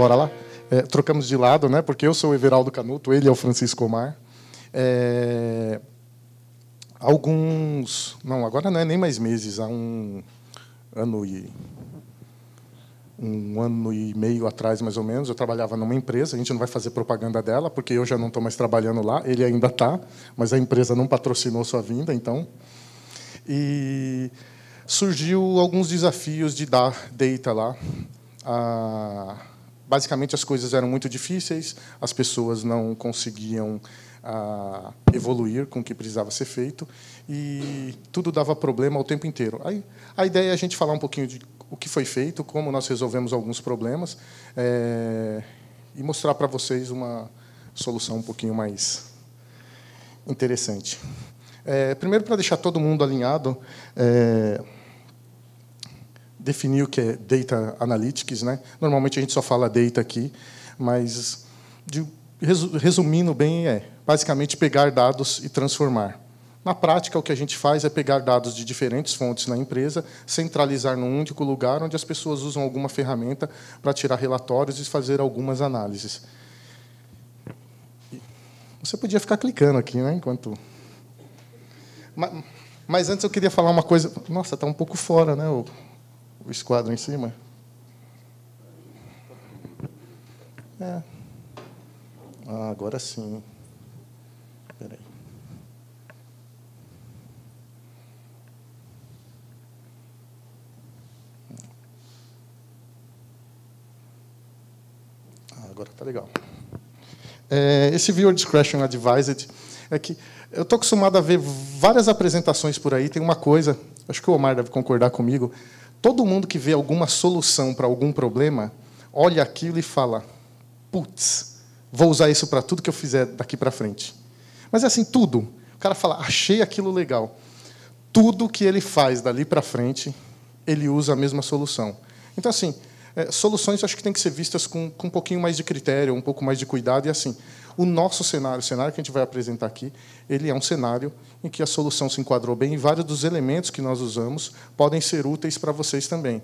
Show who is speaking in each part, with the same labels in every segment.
Speaker 1: Bora lá? É, trocamos de lado, né? Porque eu sou o Everaldo Canuto, ele é o Francisco Omar. É, alguns. Não, agora não é nem mais meses, há um ano e. Um ano e meio atrás, mais ou menos, eu trabalhava numa empresa. A gente não vai fazer propaganda dela, porque eu já não estou mais trabalhando lá, ele ainda está, mas a empresa não patrocinou sua vinda, então. E surgiu alguns desafios de dar data lá basicamente as coisas eram muito difíceis, as pessoas não conseguiam ah, evoluir com o que precisava ser feito e tudo dava problema o tempo inteiro. Aí, a ideia é a gente falar um pouquinho de o que foi feito, como nós resolvemos alguns problemas é, e mostrar para vocês uma solução um pouquinho mais interessante. É, primeiro, para deixar todo mundo alinhado, é, definir o que é Data Analytics. Né? Normalmente a gente só fala Data aqui, mas, de, resumindo bem, é basicamente pegar dados e transformar. Na prática, o que a gente faz é pegar dados de diferentes fontes na empresa, centralizar num único lugar onde as pessoas usam alguma ferramenta para tirar relatórios e fazer algumas análises. Você podia ficar clicando aqui, né, enquanto. Mas, mas antes eu queria falar uma coisa. Nossa, está um pouco fora, né? O o esquadro em cima? É. Ah, agora sim. Espera aí. Ah, agora tá legal. É, esse Viewer Discretion Advised é que eu estou acostumado a ver várias apresentações por aí. Tem uma coisa, acho que o Omar deve concordar comigo, Todo mundo que vê alguma solução para algum problema olha aquilo e fala: putz, vou usar isso para tudo que eu fizer daqui para frente. Mas é assim, tudo. O cara fala: achei aquilo legal. Tudo que ele faz dali para frente, ele usa a mesma solução. Então, assim, é, soluções acho que têm que ser vistas com, com um pouquinho mais de critério, um pouco mais de cuidado. E assim, o nosso cenário, o cenário que a gente vai apresentar aqui, ele é um cenário em que a solução se enquadrou bem e vários dos elementos que nós usamos podem ser úteis para vocês também.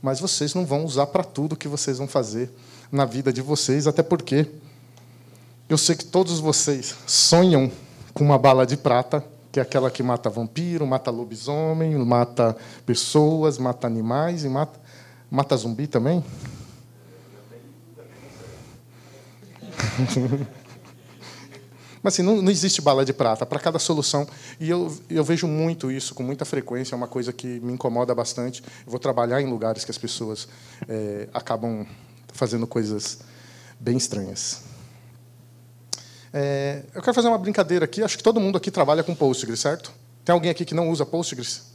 Speaker 1: Mas vocês não vão usar para tudo que vocês vão fazer na vida de vocês, até porque eu sei que todos vocês sonham com uma bala de prata, que é aquela que mata vampiro, mata lobisomem, mata pessoas, mata animais e mata. Mata zumbi também? Mas assim, não, não, existe bala de prata para cada solução. E eu, eu vejo muito isso com muita frequência, é uma coisa que me incomoda bastante. Eu vou trabalhar em lugares que as pessoas é, acabam fazendo coisas bem estranhas. É, eu quero fazer uma brincadeira aqui. Acho que todo mundo aqui trabalha com Postgres, certo? Tem alguém aqui que não usa Postgres?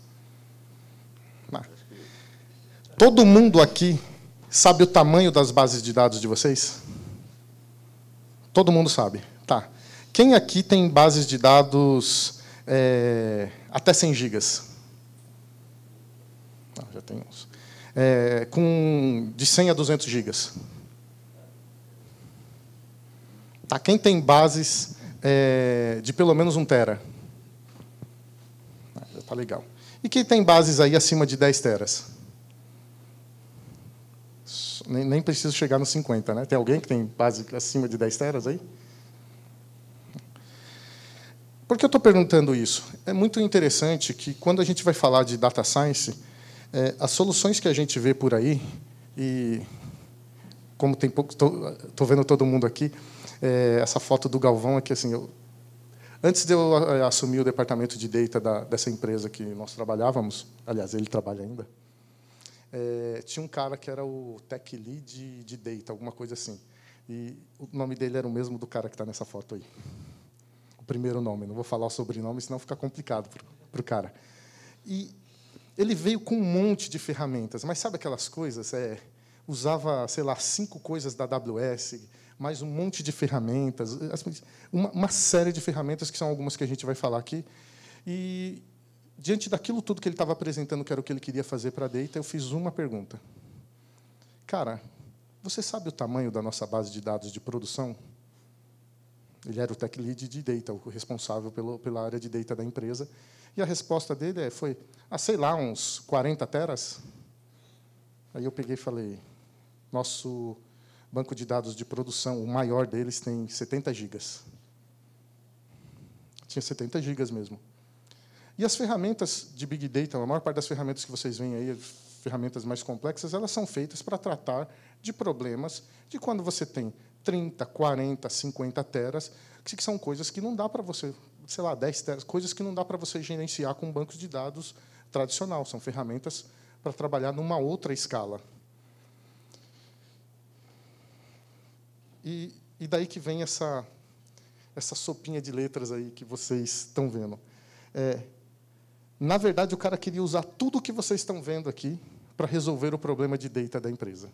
Speaker 1: Todo mundo aqui sabe o tamanho das bases de dados de vocês? Todo mundo sabe. Tá. Quem aqui tem bases de dados é, até 100 gigas? Ah, já tem uns. É, com, de 100 a 200 gigas. Tá, quem tem bases é, de pelo menos 1 tera? Ah, já está legal. E quem tem bases aí acima de 10 teras? nem, nem preciso chegar nos 50, né? Tem alguém que tem base acima de 10 teras aí? Por que eu estou perguntando isso? É muito interessante que, quando a gente vai falar de data science, é, as soluções que a gente vê por aí, e como tem pouco, estou vendo todo mundo aqui, é, essa foto do Galvão aqui, é assim, eu, antes de eu é, assumir o departamento de data da, dessa empresa que nós trabalhávamos, aliás, ele trabalha ainda, é, tinha um cara que era o tech lead de, de data, alguma coisa assim. E o nome dele era o mesmo do cara que está nessa foto aí. O primeiro nome, não vou falar o sobrenome, senão fica complicado para o cara. E ele veio com um monte de ferramentas, mas sabe aquelas coisas? É, usava, sei lá, cinco coisas da AWS, mais um monte de ferramentas, uma, uma série de ferramentas, que são algumas que a gente vai falar aqui. E diante daquilo tudo que ele estava apresentando, que era o que ele queria fazer para a Data, eu fiz uma pergunta. Cara, você sabe o tamanho da nossa base de dados de produção? Ele era o tech lead de data, o responsável pelo, pela área de data da empresa. E a resposta dele é, foi, ah, sei lá, uns 40 teras? Aí eu peguei e falei, nosso banco de dados de produção, o maior deles, tem 70 gigas. Tinha 70 gigas mesmo. E as ferramentas de Big Data, a maior parte das ferramentas que vocês veem aí, ferramentas mais complexas, elas são feitas para tratar de problemas de quando você tem 30, 40, 50 teras, que são coisas que não dá para você, sei lá, 10 teras, coisas que não dá para você gerenciar com bancos de dados tradicional, são ferramentas para trabalhar numa outra escala. E, e daí que vem essa, essa sopinha de letras aí que vocês estão vendo. É, na verdade, o cara queria usar tudo o que vocês estão vendo aqui para resolver o problema de data da empresa.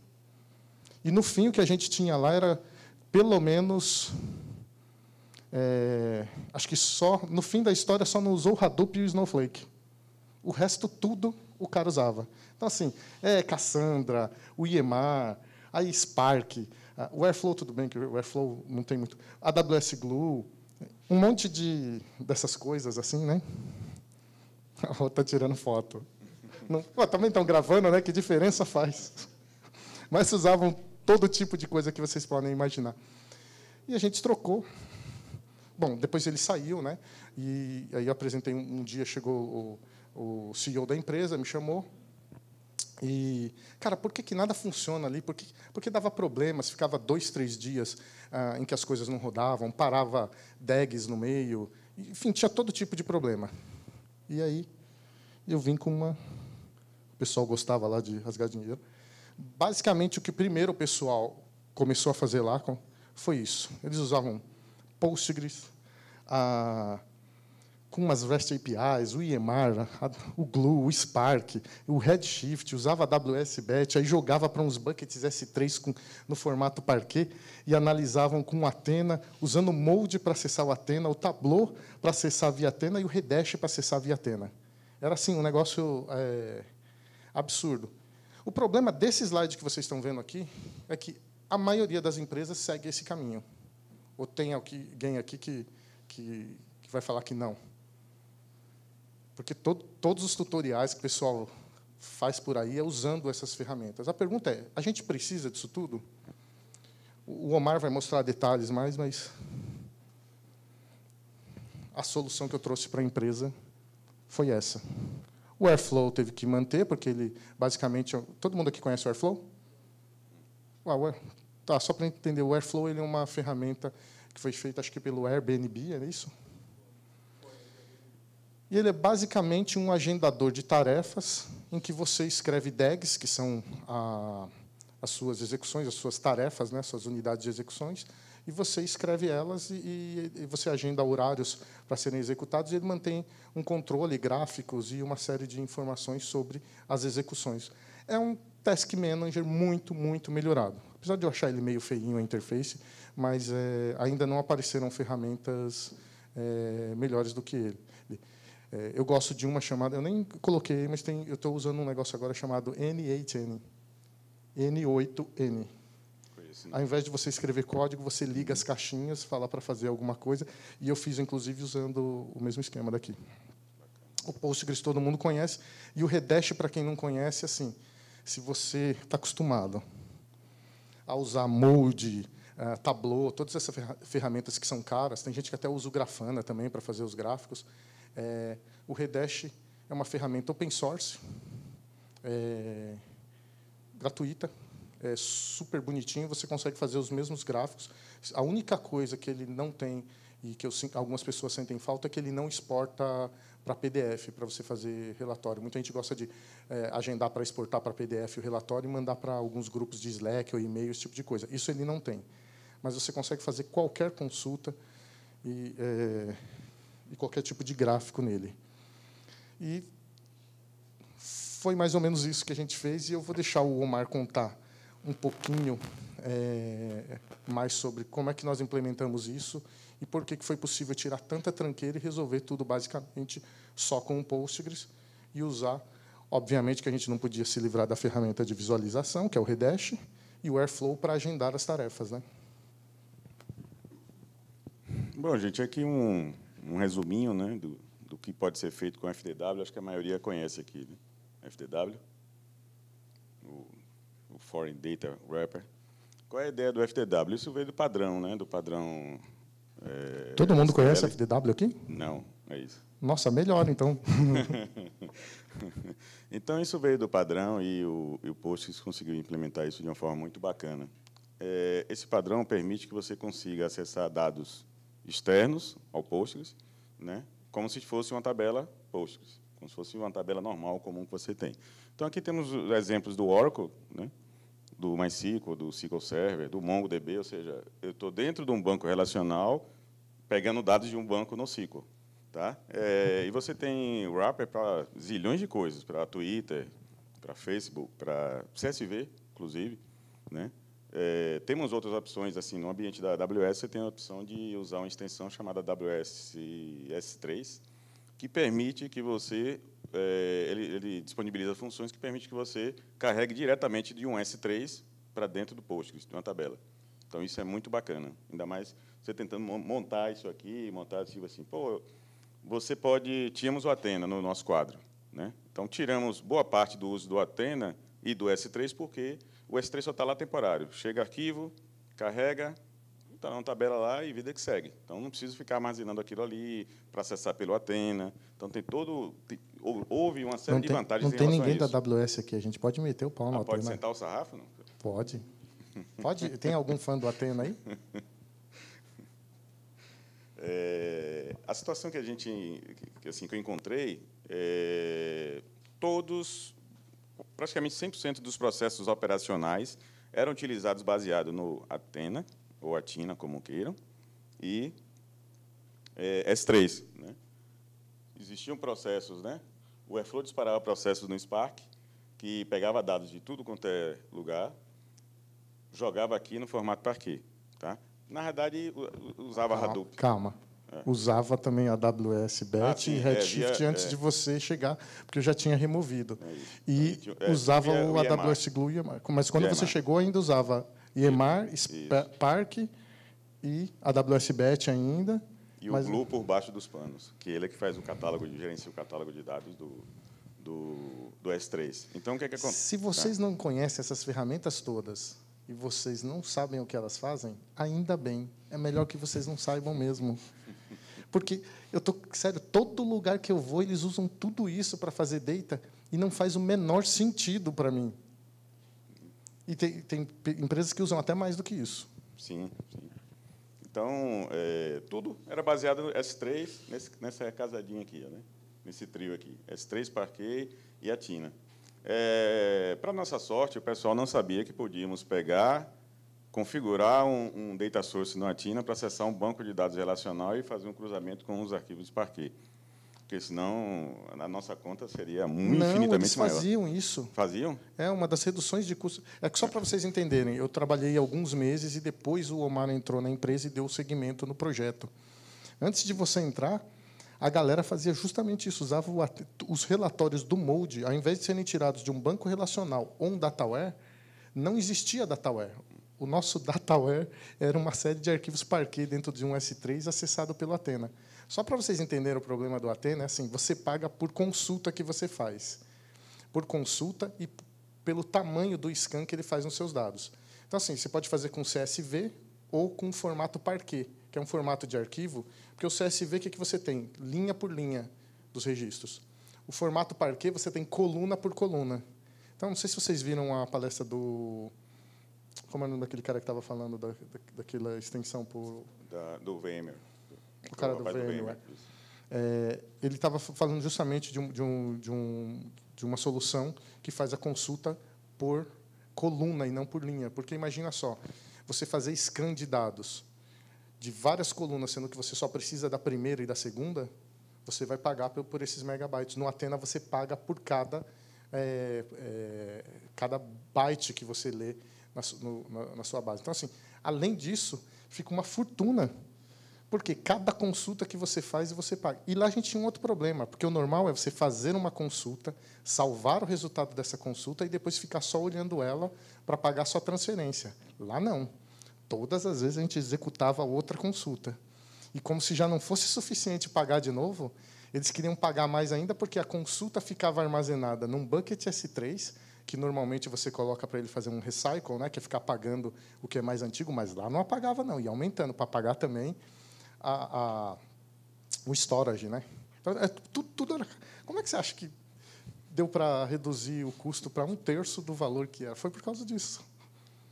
Speaker 1: E no fim, o que a gente tinha lá era pelo menos. É, acho que só. No fim da história, só não usou o Hadoop e o Snowflake. O resto, tudo o cara usava. Então, assim, é Cassandra, o IEMAR, a Spark, a, o Airflow, tudo bem, que o Airflow não tem muito. AWS Glue, um monte de, dessas coisas, assim, né? A outra tá tirando foto. Não, pô, também estão gravando, né? Que diferença faz? Mas usavam todo tipo de coisa que vocês podem imaginar. E a gente trocou. Bom, depois ele saiu, né? E aí eu apresentei um, um dia, chegou o, o CEO da empresa, me chamou, e, cara, por que, que nada funciona ali? Por que, dava problemas? Ficava dois, três dias ah, em que as coisas não rodavam, parava DEGs no meio, enfim, tinha todo tipo de problema. E aí eu vim com uma. O pessoal gostava lá de rasgar dinheiro. Basicamente, o que primeiro o pessoal começou a fazer lá foi isso. Eles usavam Postgres, a com as REST APIs, o EMR, o Glue, o Spark, o Redshift, usava AWS Bet, aí jogava para uns buckets S3 com, no formato Parquet e analisavam com o Athena, usando o Mode para acessar o Athena, o Tableau para acessar via Athena e o Redash para acessar via Athena. Era assim, um negócio é, absurdo. O problema desse slide que vocês estão vendo aqui é que a maioria das empresas segue esse caminho. Ou tem alguém aqui que, que, que vai falar que não. Porque todos os tutoriais que o pessoal faz por aí é usando essas ferramentas. A pergunta é: a gente precisa disso tudo? O Omar vai mostrar detalhes mais, mas a solução que eu trouxe para a empresa foi essa. O Airflow teve que manter, porque ele basicamente. Todo mundo aqui conhece o Airflow? É, tá, só para entender, o Airflow ele é uma ferramenta que foi feita, acho que pelo Airbnb, é isso? E ele é basicamente um agendador de tarefas em que você escreve DAGs, que são a, as suas execuções, as suas tarefas, né, suas unidades de execuções, e você escreve elas e, e você agenda horários para serem executados. E ele mantém um controle, gráficos e uma série de informações sobre as execuções. É um Task Manager muito, muito melhorado. Apesar de eu achar ele meio feinho a interface, mas é, ainda não apareceram ferramentas é, melhores do que ele. É, eu gosto de uma chamada, eu nem coloquei, mas tem, eu estou usando um negócio agora chamado N8N. N8N. Né? Ao invés de você escrever código, você liga as uhum. caixinhas, fala para fazer alguma coisa. E eu fiz, inclusive, usando o mesmo esquema daqui. O Postgres todo mundo conhece. E o Redash, para quem não conhece, assim, se você está acostumado a usar Mode, Uh, Tableau, todas essas ferramentas que são caras. Tem gente que até usa o Grafana também para fazer os gráficos. É, o Redash é uma ferramenta open source, é, gratuita, é super bonitinho, você consegue fazer os mesmos gráficos. A única coisa que ele não tem e que eu, algumas pessoas sentem falta é que ele não exporta para PDF, para você fazer relatório. Muita gente gosta de é, agendar para exportar para PDF o relatório e mandar para alguns grupos de Slack ou e-mail, esse tipo de coisa. Isso ele não tem. Mas você consegue fazer qualquer consulta e... É, e qualquer tipo de gráfico nele. E foi mais ou menos isso que a gente fez, e eu vou deixar o Omar contar um pouquinho é, mais sobre como é que nós implementamos isso e por que foi possível tirar tanta tranqueira e resolver tudo basicamente só com o Postgres e usar, obviamente, que a gente não podia se livrar da ferramenta de visualização, que é o Redash, e o Airflow para agendar as tarefas. Né?
Speaker 2: Bom, gente, aqui um, um resuminho né, do, do que pode ser feito com o FDW. Acho que a maioria conhece aqui. Né? FDW, o, o Foreign Data Wrapper. Qual é a ideia do FDW? Isso veio do padrão, né? do padrão... É, Todo mundo conhece o FDW aqui? Não, é isso.
Speaker 1: Nossa, melhor, então.
Speaker 2: então, isso veio do padrão e o, e o Postgres conseguiu implementar isso de uma forma muito bacana. É, esse padrão permite que você consiga acessar dados externos ao Postgres, né? como se fosse uma tabela Postgres, como se fosse uma tabela normal, comum que você tem. Então, aqui temos exemplos do Oracle, né? do MySQL, do SQL Server, do MongoDB, ou seja, eu estou dentro de um banco relacional pegando dados de um banco no SQL. Tá? É, e você tem wrapper para zilhões de coisas, para Twitter, para Facebook, para CSV, inclusive. Né? É, temos outras opções, assim, no ambiente da AWS, você tem a opção de usar uma extensão chamada AWS S3, que permite que você, é, ele, ele, disponibiliza funções que permite que você carregue diretamente de um S3 para dentro do Postgres, de uma tabela. Então, isso é muito bacana. Ainda mais você tentando montar isso aqui, montar tipo assim, pô, você pode... Tínhamos o Atena no nosso quadro. Né? Então, tiramos boa parte do uso do Atena e do S3, porque o S3 só está lá temporário. Chega arquivo, carrega, está na tabela lá e vida que segue. Então, não preciso ficar armazenando aquilo ali para acessar pelo Atena. Então, tem todo... Tem, houve uma série não de tem, vantagens Não tem ninguém da
Speaker 1: AWS aqui. A gente pode meter o pau no ah, Atena. Pode sentar o sarrafo? Não? Pode. Pode. tem algum fã do Atena aí?
Speaker 2: É, a situação que a gente que, assim que eu encontrei é, todos praticamente 100% dos processos operacionais eram utilizados baseado no Atena, ou Atina, como queiram, e é, eh, S3. Né? Existiam processos, né? o Airflow disparava processos no Spark, que pegava dados de tudo quanto é lugar, jogava aqui no formato Parquet. Tá? Na verdade, usava calma, Hadoop.
Speaker 1: Calma usava também a AWS Bet ah, e é, Redshift é, via, antes é. de você chegar, porque eu já tinha removido. É e é, usava via, o AWS Glue e EMAR. Mas quando você chegou, ainda usava IEMAR, Spark e AWS Bet ainda.
Speaker 2: E mas... o Glue por baixo dos panos, que ele é que faz o catálogo, de, gerencia o catálogo de dados do, do, do S3. Então, o que, é que acontece? Se vocês tá.
Speaker 1: não conhecem essas ferramentas todas e vocês não sabem o que elas fazem, ainda bem. É melhor que vocês não saibam mesmo. Porque eu tô sério, todo lugar que eu vou, eles usam tudo isso para fazer data e não faz o menor sentido para mim. E tem, tem, empresas que
Speaker 2: usam até mais do que isso. Sim, sim. Então, é, tudo era baseado no S3, nesse, nessa casadinha aqui, né? nesse trio aqui. S3, Parquet e a Tina. É, para nossa sorte, o pessoal não sabia que podíamos pegar configurar um, um data source no Atina para acessar um banco de dados relacional e fazer um cruzamento com os arquivos de Parquet. Porque senão na nossa conta seria muito, Não, infinitamente eles faziam isso. Faziam?
Speaker 1: É, uma das reduções de custo. É que só para vocês entenderem, eu trabalhei alguns meses e depois o Omar entrou na empresa e deu o segmento no projeto. Antes de você entrar, a galera fazia justamente isso, usava os relatórios do molde, ao invés de serem tirados de um banco relacional ou um Dataware, não existia Dataware o nosso Dataware era uma série de arquivos Parquet dentro de um S3 acessado pelo Atena. Só para vocês entenderem o problema do Atena, é assim, você paga por consulta que você faz. Por consulta e pelo tamanho do scan que ele faz nos seus dados. Então, assim, você pode fazer com CSV ou com formato Parquet, que é um formato de arquivo, porque o CSV, o que, é que você tem? Linha por linha dos registros. O formato Parquet, você tem coluna por coluna. Então, não sei se vocês viram a palestra do como é o nome daquele cara que estava falando da, da, daquela extensão por...
Speaker 2: Da, do VMware. O cara do, do VMware.
Speaker 1: É. é, ele estava falando justamente de, um, de, um, de, um, de uma solução que faz a consulta por coluna e não por linha. Porque imagina só, você fazer scan de dados de várias colunas, sendo que você só precisa da primeira e da segunda, você vai pagar por esses megabytes. No Atena, você paga por cada, é, é, cada byte que você lê na, no, na, na sua base. Então, assim, além disso, fica uma fortuna. Porque cada consulta que você faz, você paga. E lá a gente tinha um outro problema, porque o normal é você fazer uma consulta, salvar o resultado dessa consulta e depois ficar só olhando ela para pagar sua transferência. Lá não. Todas as vezes a gente executava outra consulta. E como se já não fosse suficiente pagar de novo, eles queriam pagar mais ainda porque a consulta ficava armazenada num bucket S3 que normalmente você coloca para ele fazer um recycle, né, que é ficar apagando o que é mais antigo, mas lá não apagava, não, e aumentando para apagar também a, a, o storage. Né? Então, é, tudo, tudo era... Como é que você acha que deu para reduzir o custo para um terço do valor que era? Foi por causa disso.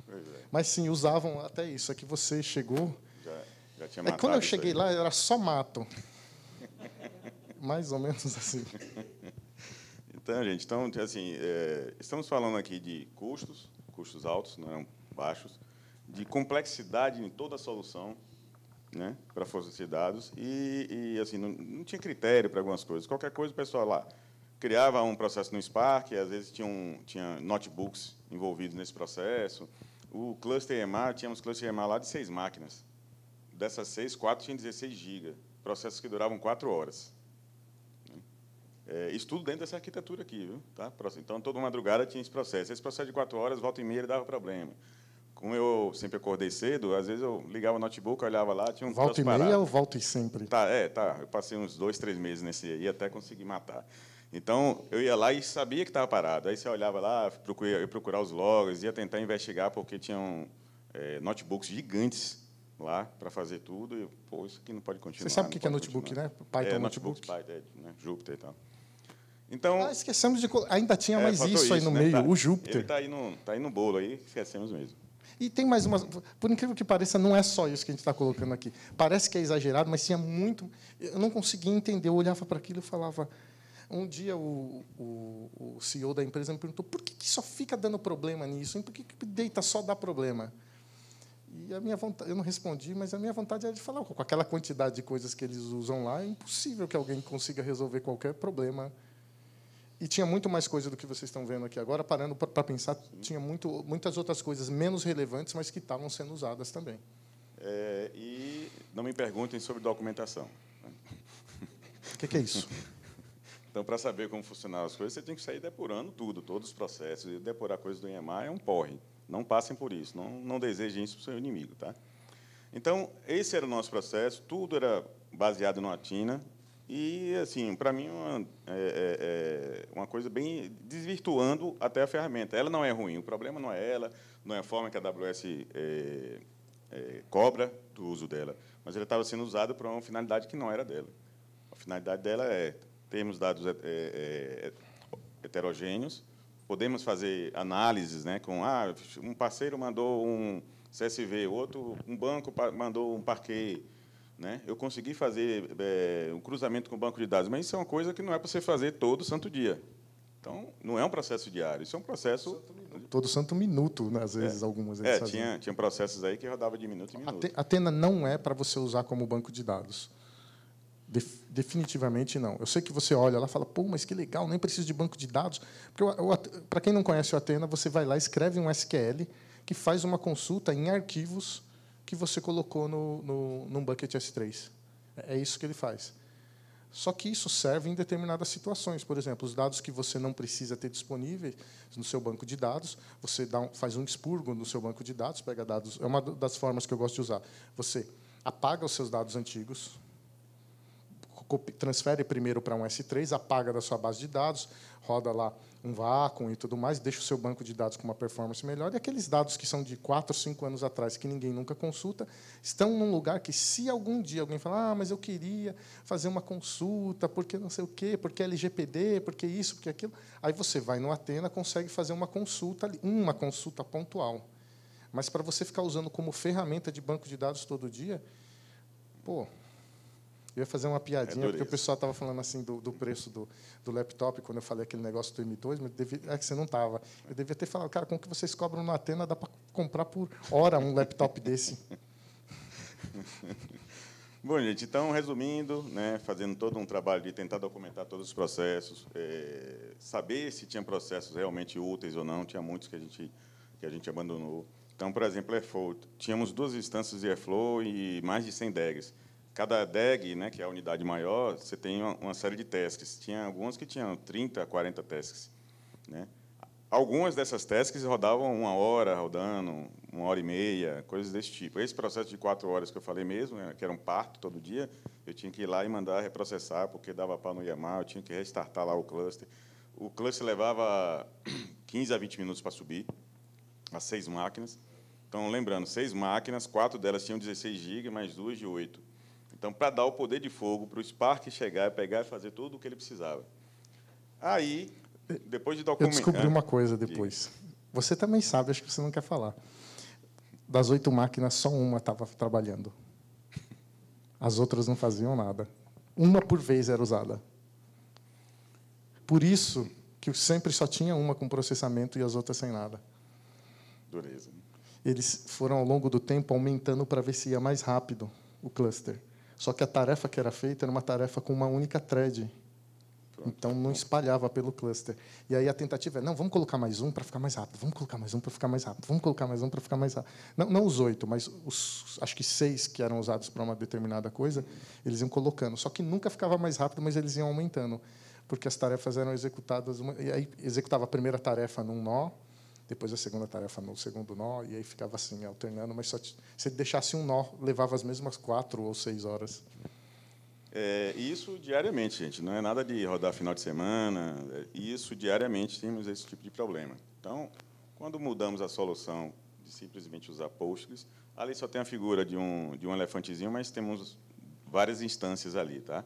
Speaker 1: É. Mas sim, usavam até isso. É que você chegou.
Speaker 2: Já, já tinha é, quando eu cheguei lá,
Speaker 1: era só mato. Mais ou menos assim.
Speaker 2: Então, gente, então, assim, é, estamos falando aqui de custos, custos altos, não é, baixos, de complexidade em toda a solução né, para forças de dados e, e assim, não, não, tinha critério para algumas coisas. Qualquer coisa, o pessoal lá criava um processo no Spark, às vezes tinha, um, tinha notebooks envolvidos nesse processo. O cluster EMA, tínhamos cluster EMA lá de seis máquinas. Dessas seis, quatro tinham 16 GB, processos que duravam quatro horas. É, isso tudo dentro dessa arquitetura aqui, viu? Tá? Então, toda madrugada tinha esse processo. Esse processo de quatro horas, volta e meia, dava problema. Como eu sempre acordei cedo, às vezes eu ligava o notebook, olhava lá, tinha um Volta e meia parado.
Speaker 1: ou volta e sempre?
Speaker 2: Tá, é, tá. Eu passei uns dois, três meses nesse aí até conseguir matar. Então, eu ia lá e sabia que estava parado. Aí você olhava lá, procurava, eu procurava os logs, ia tentar investigar, porque tinham é, notebooks gigantes lá para fazer tudo. E, pô, isso aqui não pode continuar. Você sabe o que, que é notebook, continuar. né? Python é, notebook. Python, é, né? Jupyter e tal. Então, ah, esquecemos de.
Speaker 1: Ainda tinha é, mais isso, isso, aí no né? meio, tá, o Júpiter. Está
Speaker 2: aí, no, tá aí no bolo, aí esquecemos mesmo.
Speaker 1: E tem mais uma. Por incrível que pareça, não é só isso que a gente está colocando aqui. Parece que é exagerado, mas tinha muito. Eu não conseguia entender. Eu olhava para aquilo e falava. Um dia o, o, o, CEO da empresa me perguntou por que, que só fica dando problema nisso? Por que, que deita só dá problema? E a minha vontade, eu não respondi, mas a minha vontade era de falar com aquela quantidade de coisas que eles usam lá, é impossível que alguém consiga resolver qualquer problema e tinha muito mais coisa do que vocês estão vendo aqui agora. Parando para pensar, Sim. tinha muito, muitas outras coisas menos relevantes, mas que estavam sendo usadas também.
Speaker 2: É, e não me perguntem sobre documentação. O que, que, é isso? Então, para saber como funcionavam as coisas, você tem que sair depurando tudo, todos os processos. E depurar coisas do IEMAR é um porre. Não passem por isso. Não, não desejem isso para o seu inimigo. Tá? Então, esse era o nosso processo. Tudo era baseado na tina. E, assim, para mim, é uma, é, é, é, uma coisa bem desvirtuando até a ferramenta. Ela não é ruim, o problema não é ela, não é a forma que a AWS é, é, cobra do uso dela, mas ela estava sendo usada para uma finalidade que não era dela. A finalidade dela é termos dados heterogêneos, podemos fazer análises né, com ah, um parceiro mandou um CSV, outro, um banco mandou um parquet, né? Eu consegui fazer é, um cruzamento com o banco de dados, mas isso é uma coisa que não é para você fazer todo santo dia. Então, não é um processo diário, isso é um processo.
Speaker 1: todo santo minuto, né? às vezes, é. algumas vezes. É, tinha,
Speaker 2: tinha processos aí que rodava de minuto em minuto.
Speaker 1: Atena não é para você usar como banco de dados. definitivamente não. Eu sei que você olha lá e fala, pô, mas que legal, nem preciso de banco de dados. Para quem não conhece o Atena, você vai lá, escreve um SQL que faz uma consulta em arquivos que você colocou no, no, num bucket S3. É, é isso que ele faz. Só que isso serve em determinadas situações. Por exemplo, os dados que você não precisa ter disponíveis no seu banco de dados, você um, faz um expurgo no seu banco de dados, pega dados. É uma das formas que eu gosto de usar. Você apaga os seus dados antigos, transfere primeiro para um S3, apaga da sua base de dados, roda lá um vácuo e tudo mais, deixa o seu banco de dados com uma performance melhor. E aqueles dados que são de 4, 5 anos atrás, que ninguém nunca consulta, estão num lugar que, se algum dia alguém falar, ah, mas eu queria fazer uma consulta, porque não sei o quê, porque LGPD, porque isso, porque aquilo, aí você vai no Atena, consegue fazer uma consulta, uma consulta pontual. Mas para você ficar usando como ferramenta de banco de dados todo dia, pô, eu ia fazer uma piadinha, é porque o pessoal estava falando assim do, do preço do, do, laptop, quando eu falei aquele negócio do M2, mas devia, é que você não estava. Eu devia ter falado, cara, como que vocês cobram na Atena, dá para comprar por hora um
Speaker 2: laptop desse. Bom, gente, então, resumindo, né, fazendo todo um trabalho de tentar documentar todos os processos, é, saber se tinha processos realmente úteis ou não, tinha muitos que a gente, que a gente abandonou. Então, por exemplo, Airflow, tínhamos duas instâncias de Airflow e mais de 100 DEGs cada DEG, né, que é a unidade maior, você tem uma, uma série de tasks. Tinha algumas que tinham 30, 40 tasks. Né? Algumas dessas tasks rodavam uma hora rodando, uma hora e meia, coisas desse tipo. Esse processo de quatro horas que eu falei mesmo, né, que era um parto todo dia, eu tinha que ir lá e mandar reprocessar, porque dava não no Yamar, eu tinha que restartar lá o cluster. O cluster levava 15 a 20 minutos para subir, as seis máquinas. Então, lembrando, seis máquinas, quatro delas tinham 16 GB, mais duas de 8. Então, para dar o poder de fogo, para o Spark chegar, pegar e fazer tudo o que ele precisava. Aí, depois de documentar... Eu descobri uma
Speaker 1: coisa depois. Você também sabe, acho que você não quer falar. Das oito máquinas, só uma estava trabalhando. As outras não faziam nada. Uma por vez era usada. Por isso que sempre só tinha uma com processamento e as outras sem nada. Dureza. Eles foram, ao longo do tempo, aumentando para ver se ia mais rápido o cluster. Só que a tarefa que era feita era uma tarefa com uma única thread. Pronto. Então não espalhava pelo cluster. E aí a tentativa é, não, vamos colocar mais um para ficar mais rápido, vamos colocar mais um para ficar mais rápido, vamos colocar mais um para ficar mais rápido. Não, não os oito, mas os, acho que seis que eram usados para uma determinada coisa, eles iam colocando. Só que nunca ficava mais rápido, mas eles iam aumentando, porque as tarefas eram executadas, uma, e aí executava a primeira tarefa num nó, depois a segunda tarefa no segundo nó, e aí ficava assim, alternando, mas só se deixasse um nó, levava as mesmas quatro ou seis horas.
Speaker 2: É, isso diariamente, gente. Não é nada de rodar final de semana. É, isso diariamente temos esse tipo de problema. Então, quando mudamos a solução de simplesmente usar Postgres, ali só tem a figura de um, de um elefantezinho, mas temos várias instâncias ali, tá?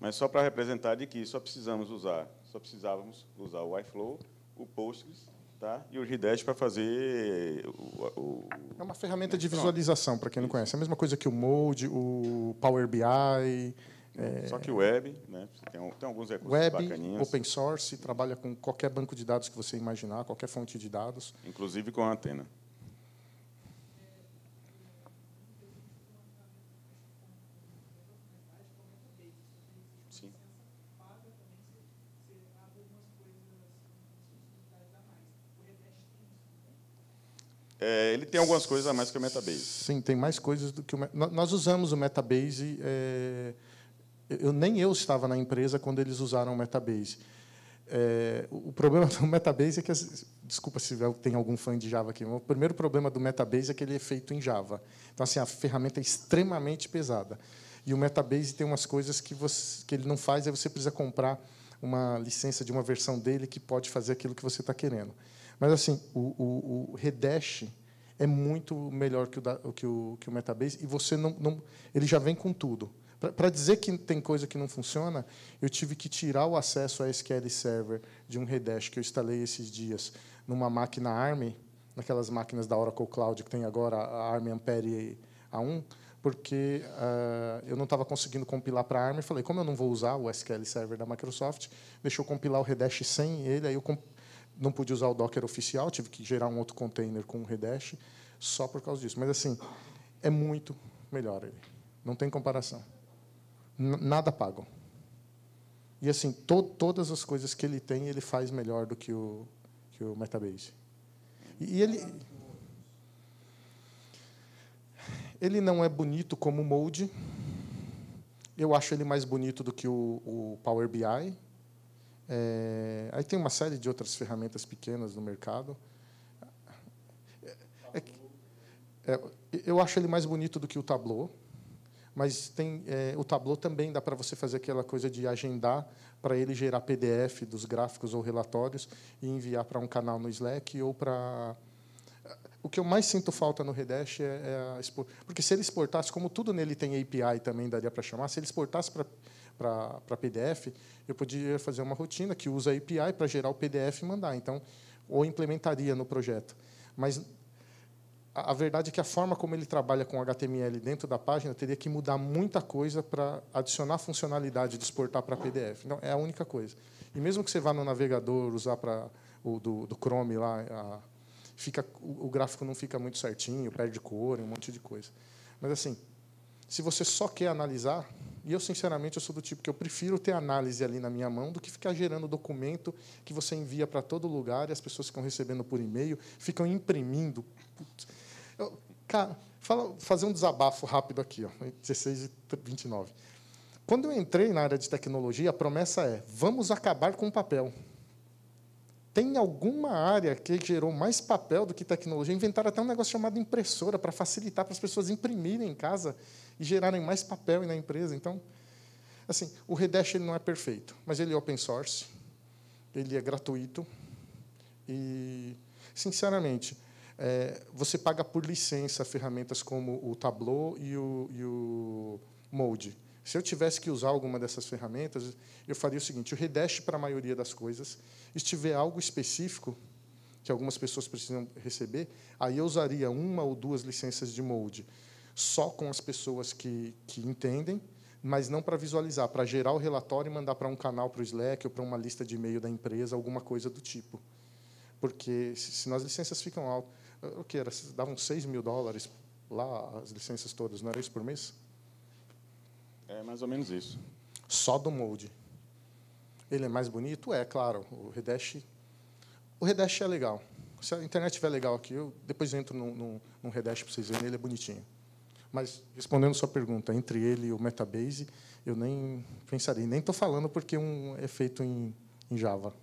Speaker 2: Mas só para representar de que só precisamos usar, só precisávamos usar o iFlow, o Postgres tá? e o g para fazer o, o, É uma ferramenta né? de visualização,
Speaker 1: para quem não conhece. É a mesma coisa que o Mode, o Power BI... É... Só que web,
Speaker 2: né? tem, tem alguns recursos web, open
Speaker 1: source, trabalha com qualquer banco de dados que você imaginar, qualquer fonte de dados.
Speaker 2: Inclusive com a antena. É, ele tem algumas coisas a mais que o Metabase.
Speaker 1: Sim, tem mais coisas do que o Nós usamos o Metabase. É... Eu, nem eu estava na empresa quando eles usaram o Metabase. É... o problema do Metabase é que. Desculpa se tem algum fã de Java aqui. O primeiro problema do Metabase é que ele é feito em Java. Então, assim, a ferramenta é extremamente pesada. E o Metabase tem umas coisas que, você... que ele não faz, aí você precisa comprar uma licença de uma versão dele que pode fazer aquilo que você está querendo. Mas assim, o, o, o Redash é muito melhor que o, da, que o, que o Metabase e você não, não, ele já vem com tudo. Para dizer que tem coisa que não funciona, eu tive que tirar o acesso a SQL Server de um Redash que eu instalei esses dias numa máquina ARM, naquelas máquinas da Oracle Cloud que tem agora a ARM Ampere A1, porque uh, eu não estava conseguindo compilar para a ARM. Falei, como eu não vou usar o SQL Server da Microsoft, deixa eu compilar o Redash sem ele, aí eu não pude usar o Docker oficial, tive que gerar um outro container com o Redash só por causa disso. Mas, assim, é muito melhor ele. Não tem comparação. N nada pago. E, assim, to todas as coisas que ele tem, ele faz melhor do que o, que o Metabase. E, e ele... Ele não é bonito como o Mode. Eu acho ele mais bonito do que o, o Power BI, é, aí tem uma série de outras ferramentas pequenas no mercado. É, é, eu acho ele mais bonito do que o Tableau, mas tem é, o Tableau também dá para você fazer aquela coisa de agendar para ele gerar PDF dos gráficos ou relatórios e enviar para um canal no Slack ou para é, o que eu mais sinto falta no Redash é, é a expor... porque se ele exportasse, como tudo nele tem API também daria para chamar, se ele exportasse para para PDF, eu poderia fazer uma rotina que usa a API para gerar o PDF e mandar. Então, ou implementaria no projeto. Mas a, a verdade é que a forma como ele trabalha com HTML dentro da página teria que mudar muita coisa para adicionar funcionalidade de exportar para PDF. Então, é a única coisa. E mesmo que você vá no navegador usar para o do, do Chrome lá, a, fica o, o gráfico não fica muito certinho, perde cor, um monte de coisa. Mas assim, se você só quer analisar, e eu, sinceramente, eu sou do tipo que eu prefiro ter análise ali na minha mão do que ficar gerando documento que você envia para todo lugar e as pessoas ficam recebendo por e-mail, ficam imprimindo. Eu, cara, fala, fazer um desabafo rápido aqui, ó, 16 e 29. Quando eu entrei na área de tecnologia, a promessa é: vamos acabar com o papel tem alguma área que gerou mais papel do que tecnologia. Inventaram até um negócio chamado impressora para facilitar para as pessoas imprimirem em casa e gerarem mais papel na empresa. Então, assim, o Redash ele não é perfeito, mas ele é open source, ele é gratuito e, sinceramente, é, você paga por licença ferramentas como o Tableau e o, e o Mode se eu tivesse que usar alguma dessas ferramentas, eu faria o seguinte: eu redeste para a maioria das coisas. se tiver algo específico que algumas pessoas precisam receber, aí eu usaria uma ou duas licenças de molde, só com as pessoas que, que entendem, mas não para visualizar, para gerar o relatório e mandar para um canal, para o Slack ou para uma lista de e-mail da empresa, alguma coisa do tipo. Porque senão as licenças ficam altas. O que era? Davam 6 mil dólares lá, as licenças todas, não era isso por mês? É mais ou menos isso. Só do molde. Ele é mais bonito? É, claro. O Redash, o Redash é legal. Se a internet estiver legal aqui, eu depois entro num, num, num Redash para vocês verem, ele é bonitinho. Mas, respondendo a sua pergunta, entre ele e o Metabase, eu nem pensaria, nem estou falando porque um é feito em, em Java.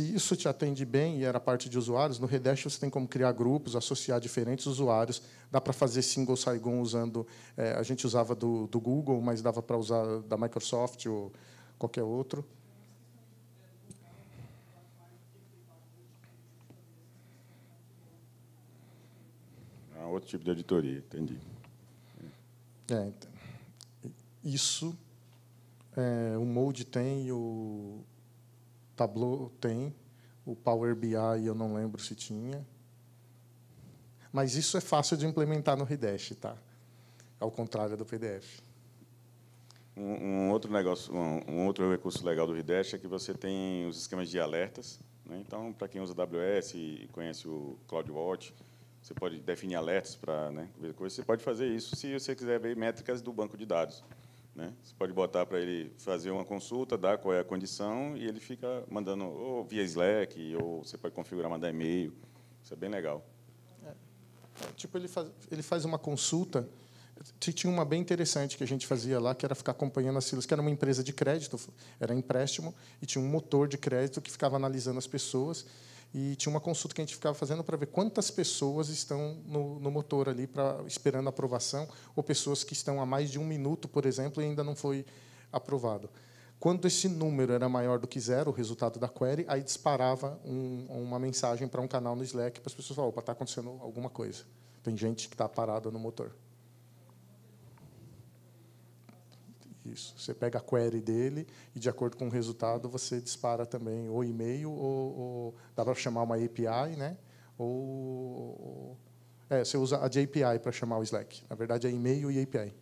Speaker 1: se isso te atende bem e era parte de usuários, no Redash você tem como criar grupos, associar diferentes usuários. Dá para fazer single Saigon usando. É, a gente usava do, do Google, mas dava para usar da Microsoft ou qualquer outro.
Speaker 2: É outro tipo de editoria, entendi.
Speaker 1: É, então, isso é, o Mode tem o Tableau tem, o Power BI eu não lembro se tinha. Mas isso é fácil de implementar no Redash, tá? Ao contrário do PDF.
Speaker 2: Um, um outro negócio, um, um, outro recurso legal do Redash é que você tem os esquemas de alertas. Né? Então, para quem usa AWS e conhece o CloudWatch, você pode definir alertas para né, ver coisas. Você pode fazer isso se você quiser ver métricas do banco de dados. Né? Você pode botar para ele fazer uma consulta, dar qual é a condição, e ele fica mandando ou via Slack, ou você pode configurar, mandar e-mail. Isso é bem legal. É.
Speaker 1: é tipo, ele faz, ele faz uma consulta. Tinha uma bem interessante que a gente fazia lá, que era ficar acompanhando as filas, que era uma empresa de crédito, era empréstimo, e tinha um motor de crédito que ficava analisando as pessoas e tinha uma consulta que a gente ficava fazendo para ver quantas pessoas estão no, no motor ali para esperando aprovação ou pessoas que estão a mais de um minuto, por exemplo, e ainda não foi aprovado. Quando esse número era maior do que zero, o resultado da query, aí disparava um, uma mensagem para um canal no Slack para as pessoas falarem, opa, está acontecendo alguma coisa. Tem gente que está parada no motor. Isso. Você pega a query dele e, de acordo com o resultado, você dispara também ou e-mail ou, ou dá para chamar uma API, né? Ou é, você usa a JPI para chamar o Slack. Na verdade, é e-mail e API.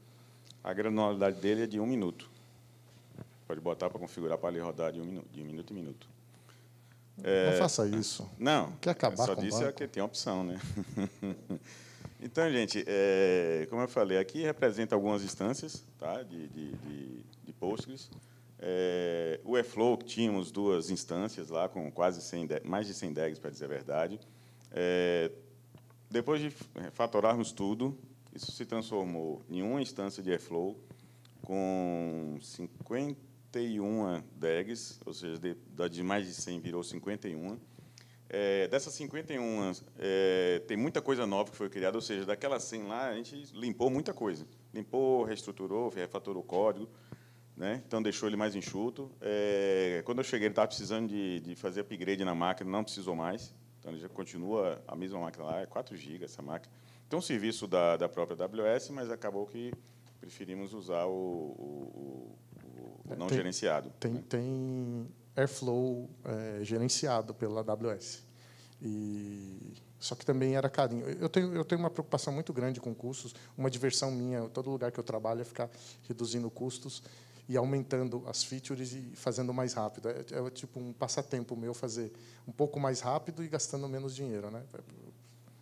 Speaker 2: A granularidade dele é de um minuto. Pode botar para configurar para ele rodar de um minuto, de minuto em minuto. Não é... faça isso. Não. Quer acabar só com disse o é banco. É que tem opção, né? Então, gente, é, como eu falei, aqui representa algumas instâncias tá, de, de, de, de Postgres. É, o eFlow, tínhamos duas instâncias lá, com quase 100, mais de 100 DEGs, para dizer a verdade. É, depois de fatorarmos tudo, isso se transformou em uma instância de eFlow com 51 DEGs, ou seja, de, de mais de 100 virou 51 é, dessas 51, é, tem muita coisa nova que foi criada, ou seja, daquela 100 lá, a gente limpou muita coisa. Limpou, reestruturou, refatorou o código, né? então deixou ele mais enxuto. É, quando eu cheguei, ele estava precisando de, de fazer upgrade na máquina, não precisou mais. Então, ele já continua a mesma máquina lá, é 4 GB essa máquina. Então, um serviço da, da própria AWS, mas acabou que preferimos usar o, o, o, o é, não tem, gerenciado. Tem, né?
Speaker 1: tem Airflow é, gerenciado pela AWS. E só que também era carinho. Eu tenho, eu tenho uma preocupação muito grande com custos, uma diversão minha, todo lugar que eu trabalho é ficar reduzindo custos e aumentando as features e fazendo mais rápido. É, é, é tipo um passatempo meu fazer um pouco mais rápido e gastando menos dinheiro, né?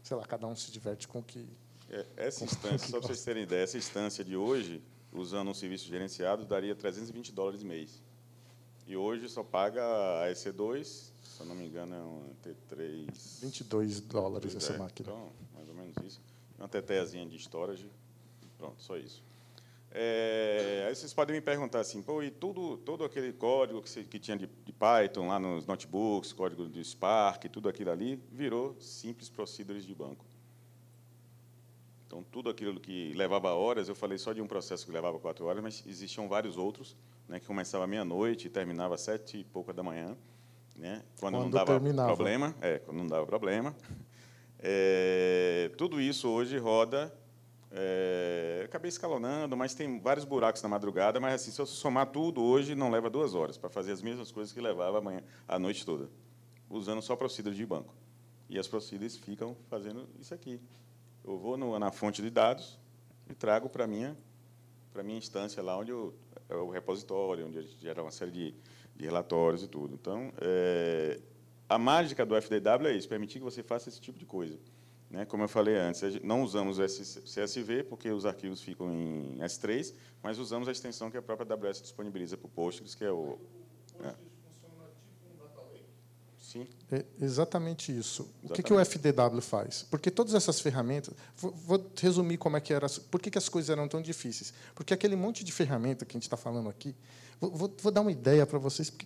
Speaker 1: Sei lá, cada um se diverte com o que.
Speaker 2: É, essa instância, só para vocês terem ideia, essa instância de hoje, usando um serviço gerenciado, daria 320 dólares mês. E hoje só paga a EC2, se eu não me engano, é um T3.
Speaker 1: 22 dólares essa é, máquina.
Speaker 2: Então, mais ou menos isso. É uma TTzinha de storage. Pronto, só isso. É, aí vocês podem me perguntar assim, pô, e tudo, todo aquele código que, você, que tinha de, de, Python lá nos notebooks, código de Spark, tudo aquilo ali, virou simples procedures de banco. Então, tudo aquilo que levava horas, eu falei só de um processo que levava quatro horas, mas existiam vários outros né, que começava meia-noite e terminava às sete e pouca da manhã, né, quando, quando, não dava terminava. problema. É, quando não dava problema. É, tudo isso hoje roda. É, acabei escalonando, mas tem vários buracos na madrugada. Mas assim, se eu somar tudo hoje, não leva duas horas para fazer as mesmas coisas que levava amanhã, a noite toda, usando só procedures de banco. E as procedures ficam fazendo isso aqui. Eu vou no, na fonte de dados e trago para minha para minha instância lá onde eu é o repositório, onde a gente gera uma série de, de relatórios e tudo. Então, é, a mágica do FDW é isso, permitir que você faça esse tipo de coisa. Né? Como eu falei antes, não usamos o CSV, porque os arquivos ficam em S3, mas usamos a extensão que a própria AWS disponibiliza para o Postgres, que é o... É. Sim.
Speaker 1: É exatamente isso. Exatamente. O que, que o FDW faz? Porque todas essas ferramentas. Vou, resumir como é que era. Por que, que as coisas eram tão difíceis? Porque aquele monte de ferramenta que a gente está falando aqui. Vou, vou, vou, dar uma ideia para vocês. Porque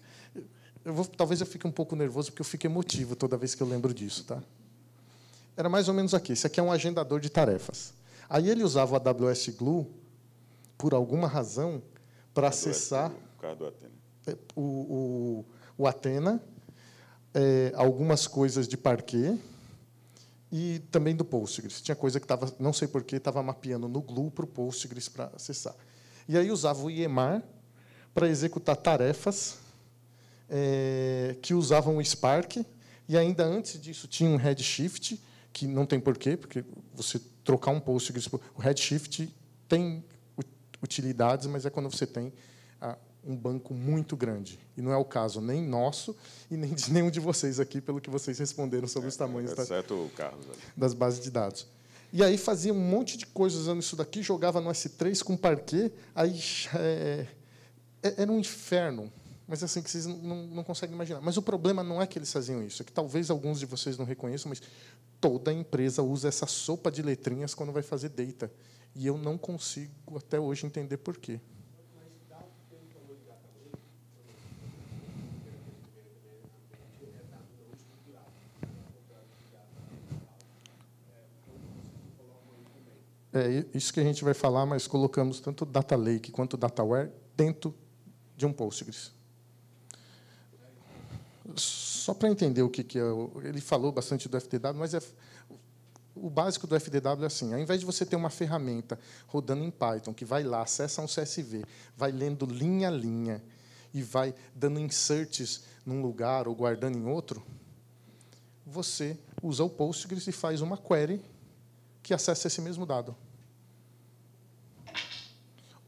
Speaker 1: eu vou, talvez eu fique um pouco nervoso, porque eu fico emotivo toda vez que eu lembro disso. Tá? Era mais ou menos aqui. Esse aqui é um agendador de tarefas. Aí ele usava o AWS Glue, por alguma razão, para acessar. Atena, é, o, o, o Atena é, algumas coisas de Parquet e também do Postgres. Tinha coisa que estava, não sei porquê, estava mapeando no Glue para o Postgres para acessar. E aí usava o IEMAR para executar tarefas é, que usavam o Spark, e ainda antes disso tinha um Redshift, que não tem porquê, porque você trocar um Postgres... O Redshift tem utilidades, mas é quando você tem um banco muito grande. E não é o caso nem nosso e nem de nenhum de vocês aqui, pelo que vocês responderam sobre é, os tamanhos da, Carlos, das bases de dados. E aí fazia um monte de coisa usando isso daqui, jogava no S3 com parquet, aí é, é, era um inferno. Mas é assim que vocês não, não conseguem imaginar. Mas o problema não é que eles faziam isso, é que talvez alguns de vocês não reconheçam, mas toda empresa usa essa sopa de letrinhas quando vai fazer data. E eu não consigo até hoje entender por quê. é isso que a gente vai falar, mas colocamos tanto Data Lake quanto Dataware dentro de um Postgres. Só para entender o que, é, ele falou bastante do FTW, mas é, o básico do FDW é assim: ao invés de você ter uma ferramenta rodando em Python, que vai lá, acessa um CSV, vai lendo linha a linha e vai dando inserts num lugar ou guardando em outro, você usa o Postgres e faz uma query que acessa esse mesmo dado.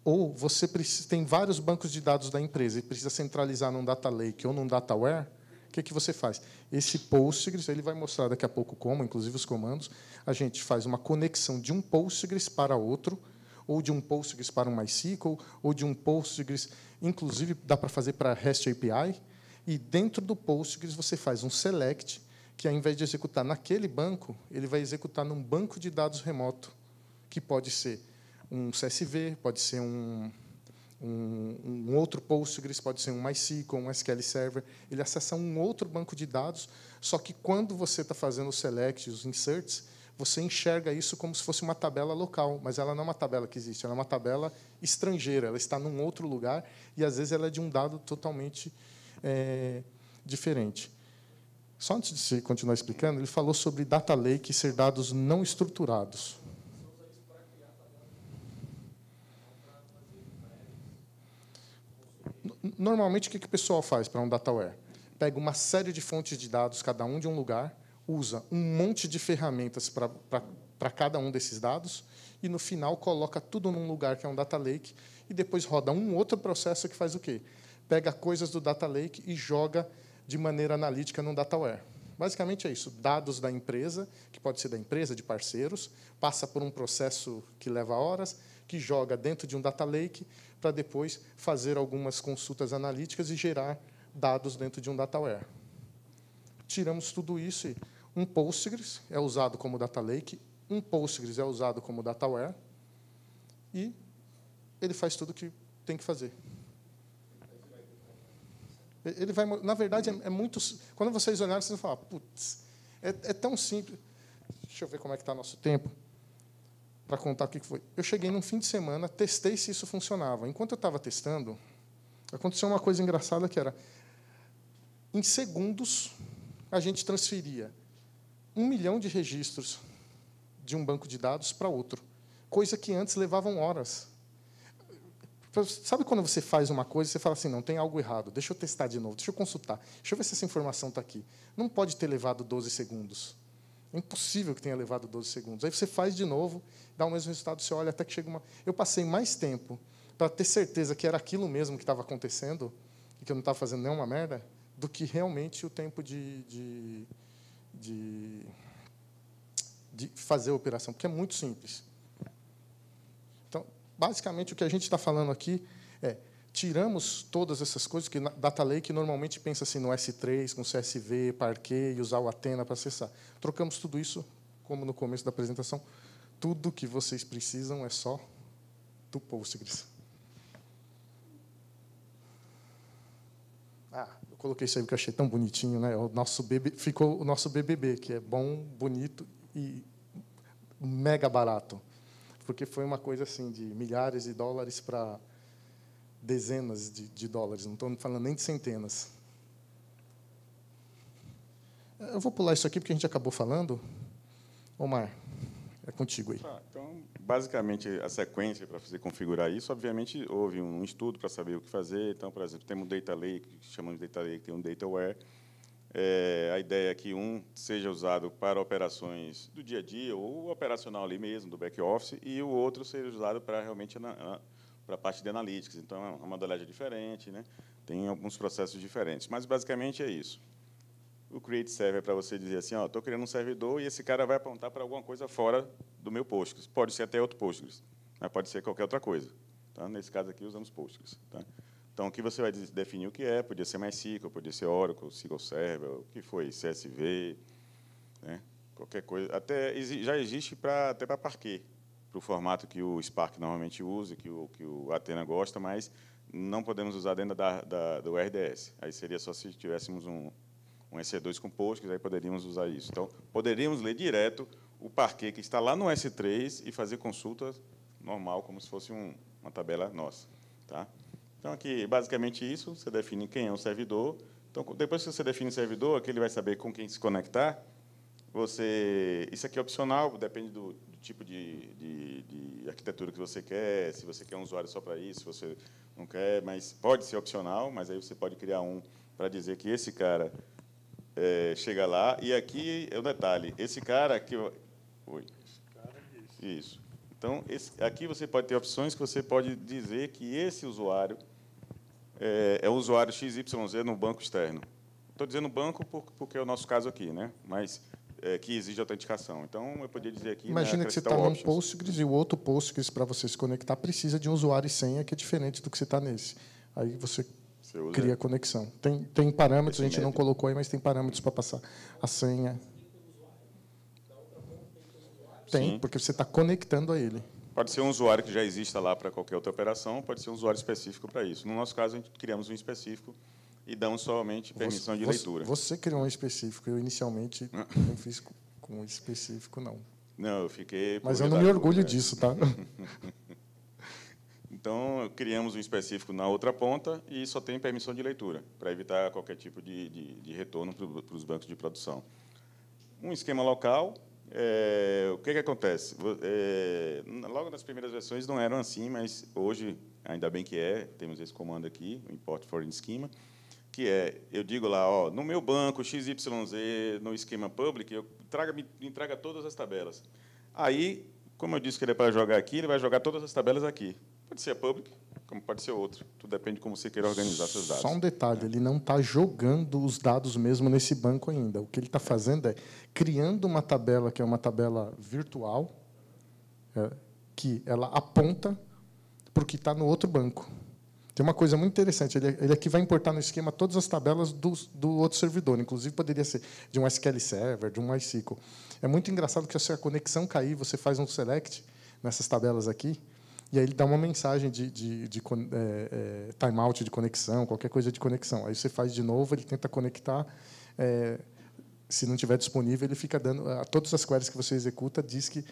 Speaker 1: Ou você precisa, tem vários bancos de dados da empresa e precisa centralizar num data lake ou num dataware, o que, é que você faz? Esse Postgres, ele vai mostrar daqui a pouco como, inclusive os comandos, a gente faz uma conexão de um Postgres para outro, ou de um Postgres para um MySQL, ou de um Postgres, inclusive dá para fazer para REST API, e dentro do Postgres você faz um select que, ao invés de executar naquele banco, ele vai executar num banco de dados remoto, que pode ser um CSV, pode ser um, um, um outro Postgres, pode ser um MySQL, um SQL Server. Ele acessa um outro banco de dados, só que quando você está fazendo os selects, os inserts, você enxerga isso como se fosse uma tabela local, mas ela não é uma tabela que existe, ela é uma tabela estrangeira, ela está num outro lugar e às vezes ela é de um dado totalmente é, diferente. Só antes de continuar explicando, ele falou sobre data lake e ser dados não estruturados. Normalmente, o que, que o pessoal faz para um dataware? Pega uma série de fontes de dados, cada um de um lugar, usa um monte de ferramentas para, para cada um desses dados e, no final, coloca tudo num lugar que é um data lake e depois roda um outro processo que faz o quê? Pega coisas do data lake e joga de maneira analítica num Dataware. Basicamente é isso, dados da empresa, que pode ser da empresa, de parceiros, passa por um processo que leva horas, que joga dentro de um data lake para depois fazer algumas consultas analíticas e gerar dados dentro de um Dataware. Tiramos tudo isso e um Postgres é usado como data lake, um Postgres é usado como Dataware e ele faz tudo o que tem que fazer. Ele vai, na verdade, é, é muito. Quando vocês olharem, vocês vão falar, putz, é, é tão simples. Deixa eu ver como é que está nosso tempo para contar o que foi. Eu cheguei num fim de semana, testei se isso funcionava. Enquanto eu estava testando, aconteceu uma coisa engraçada que era, em segundos, a gente transferia um milhão de registros de um banco de dados para outro, coisa que antes levavam horas. Então, sabe quando você faz uma coisa e você fala assim, não, tem algo errado, deixa eu testar de novo, deixa eu consultar, deixa eu ver se essa informação está aqui. Não pode ter levado 12 segundos. É impossível que tenha levado 12 segundos. Aí você faz de novo, dá o mesmo resultado, você olha até que chega uma... Eu passei mais tempo para ter certeza que era aquilo mesmo que estava acontecendo e que eu não estava fazendo nenhuma merda, do que realmente o tempo de, de, de, de fazer a operação, porque é muito simples basicamente o que a gente está falando aqui é tiramos todas essas coisas que data lake que normalmente pensa assim no S3 com CSV, Parquet e usar o Atena para acessar. Trocamos tudo isso, como no começo da apresentação, tudo que vocês precisam é só do Postgres. Ah, eu coloquei isso aí porque achei tão bonitinho, né? O nosso BB, ficou o nosso BBB, que é bom, bonito e mega barato porque foi uma coisa assim de milhares de dólares para dezenas de, de dólares, não estou falando nem de centenas. Eu vou pular isso aqui porque a gente acabou falando. Omar, é contigo aí.
Speaker 2: Tá, então, basicamente, a sequência para você configurar isso, obviamente, houve um estudo para saber o que fazer. Então, por exemplo, temos um data lake, que chamamos de data lake, tem um data é, a ideia é que um seja usado para operações do dia a dia, ou operacional ali mesmo, do back office, e o outro seja usado para realmente para a parte de analytics. Então, é uma modalidade diferente, né? tem alguns processos diferentes. Mas, basicamente, é isso. O Create Server é para você dizer assim, estou criando um servidor e esse cara vai apontar para alguma coisa fora do meu Postgres. Pode ser até outro Postgres, mas né? pode ser qualquer outra coisa. Tá? Nesse caso aqui, usamos Postgres. Tá? Então, o que você vai definir o que é, podia ser MySQL, podia ser Oracle, SQL Server, o que foi, CSV, né? qualquer coisa. Até, já existe pra, até para Parquet, para o formato que o Spark normalmente usa, que o, que o Athena gosta, mas não podemos usar dentro da, da, do RDS. Aí seria só se tivéssemos um, um EC2 com Postgres, aí poderíamos usar isso. Então, poderíamos ler direto o Parquet que está lá no S3 e fazer consultas normal, como se fosse um, uma tabela nossa. Tá? Então, aqui, basicamente isso, você define quem é o servidor. Então, depois que você define o servidor, aqui ele vai saber com quem se conectar. Você, isso aqui é opcional, depende do, do tipo de, de, de, arquitetura que você quer, se você quer um usuário só para isso, se você não quer, mas pode ser opcional, mas aí você pode criar um para dizer que esse cara é, chega lá. E aqui é o um detalhe, esse cara que... Oi. Esse cara é isso. Então, esse, aqui você pode ter opções que você pode dizer que esse usuário é, é o usuário XYZ no banco externo. Estou dizendo banco porque é o nosso caso aqui, né? mas é, que exige autenticação. Então, eu poderia dizer aqui... Né, Imagina né, que você está num
Speaker 1: Postgres e o outro Postgres, para você se conectar, precisa de um usuário e senha, que é diferente do que você está nesse. Aí você cria a conexão. Tem, tem parâmetros, Esse a gente não colocou aí, mas tem parâmetros para passar. A senha. Tem, Sim. porque você está conectando a ele.
Speaker 2: Pode ser um usuário que já exista lá para qualquer outra operação, pode ser um usuário específico para isso. No nosso caso, a gente criamos um específico e damos somente permissão você, de leitura.
Speaker 1: Você, você criou um específico, eu inicialmente não fiz com um específico, não.
Speaker 2: Não, eu fiquei... Mas eu não me orgulho disso, tá? então, criamos um específico na outra ponta e só tem permissão de leitura, para evitar qualquer tipo de, de, de retorno para os bancos de produção. Um esquema local, é, o que, que acontece? É, logo nas primeiras versões não eram assim, mas hoje, ainda bem que é, temos esse comando aqui, o import foreign schema, que é, eu digo lá, ó, no meu banco XYZ, no esquema public, eu traga, me entrega todas as tabelas. Aí, como eu disse que ele é para jogar aqui, ele vai jogar todas as tabelas aqui. Pode ser public, como pode ser outro. Tudo depende de como você queira organizar seus dados. Só um
Speaker 1: detalhe, ele não está jogando os dados mesmo nesse banco ainda. O que ele está fazendo é criando uma tabela, que é uma tabela virtual, é, que ela aponta para o que está no outro banco. Tem uma coisa muito interessante, ele, ele aqui vai importar no esquema todas as tabelas do, do outro servidor, inclusive poderia ser de um SQL Server, de um MySQL. É muito engraçado que se a conexão cair, você faz um select nessas tabelas aqui, e aí ele dá uma mensagem de, de, de, de é, é, timeout de conexão, qualquer coisa de conexão. Aí você faz de novo, ele tenta conectar. É, se não tiver disponível, ele fica dando. A todas as queries que você executa, diz que.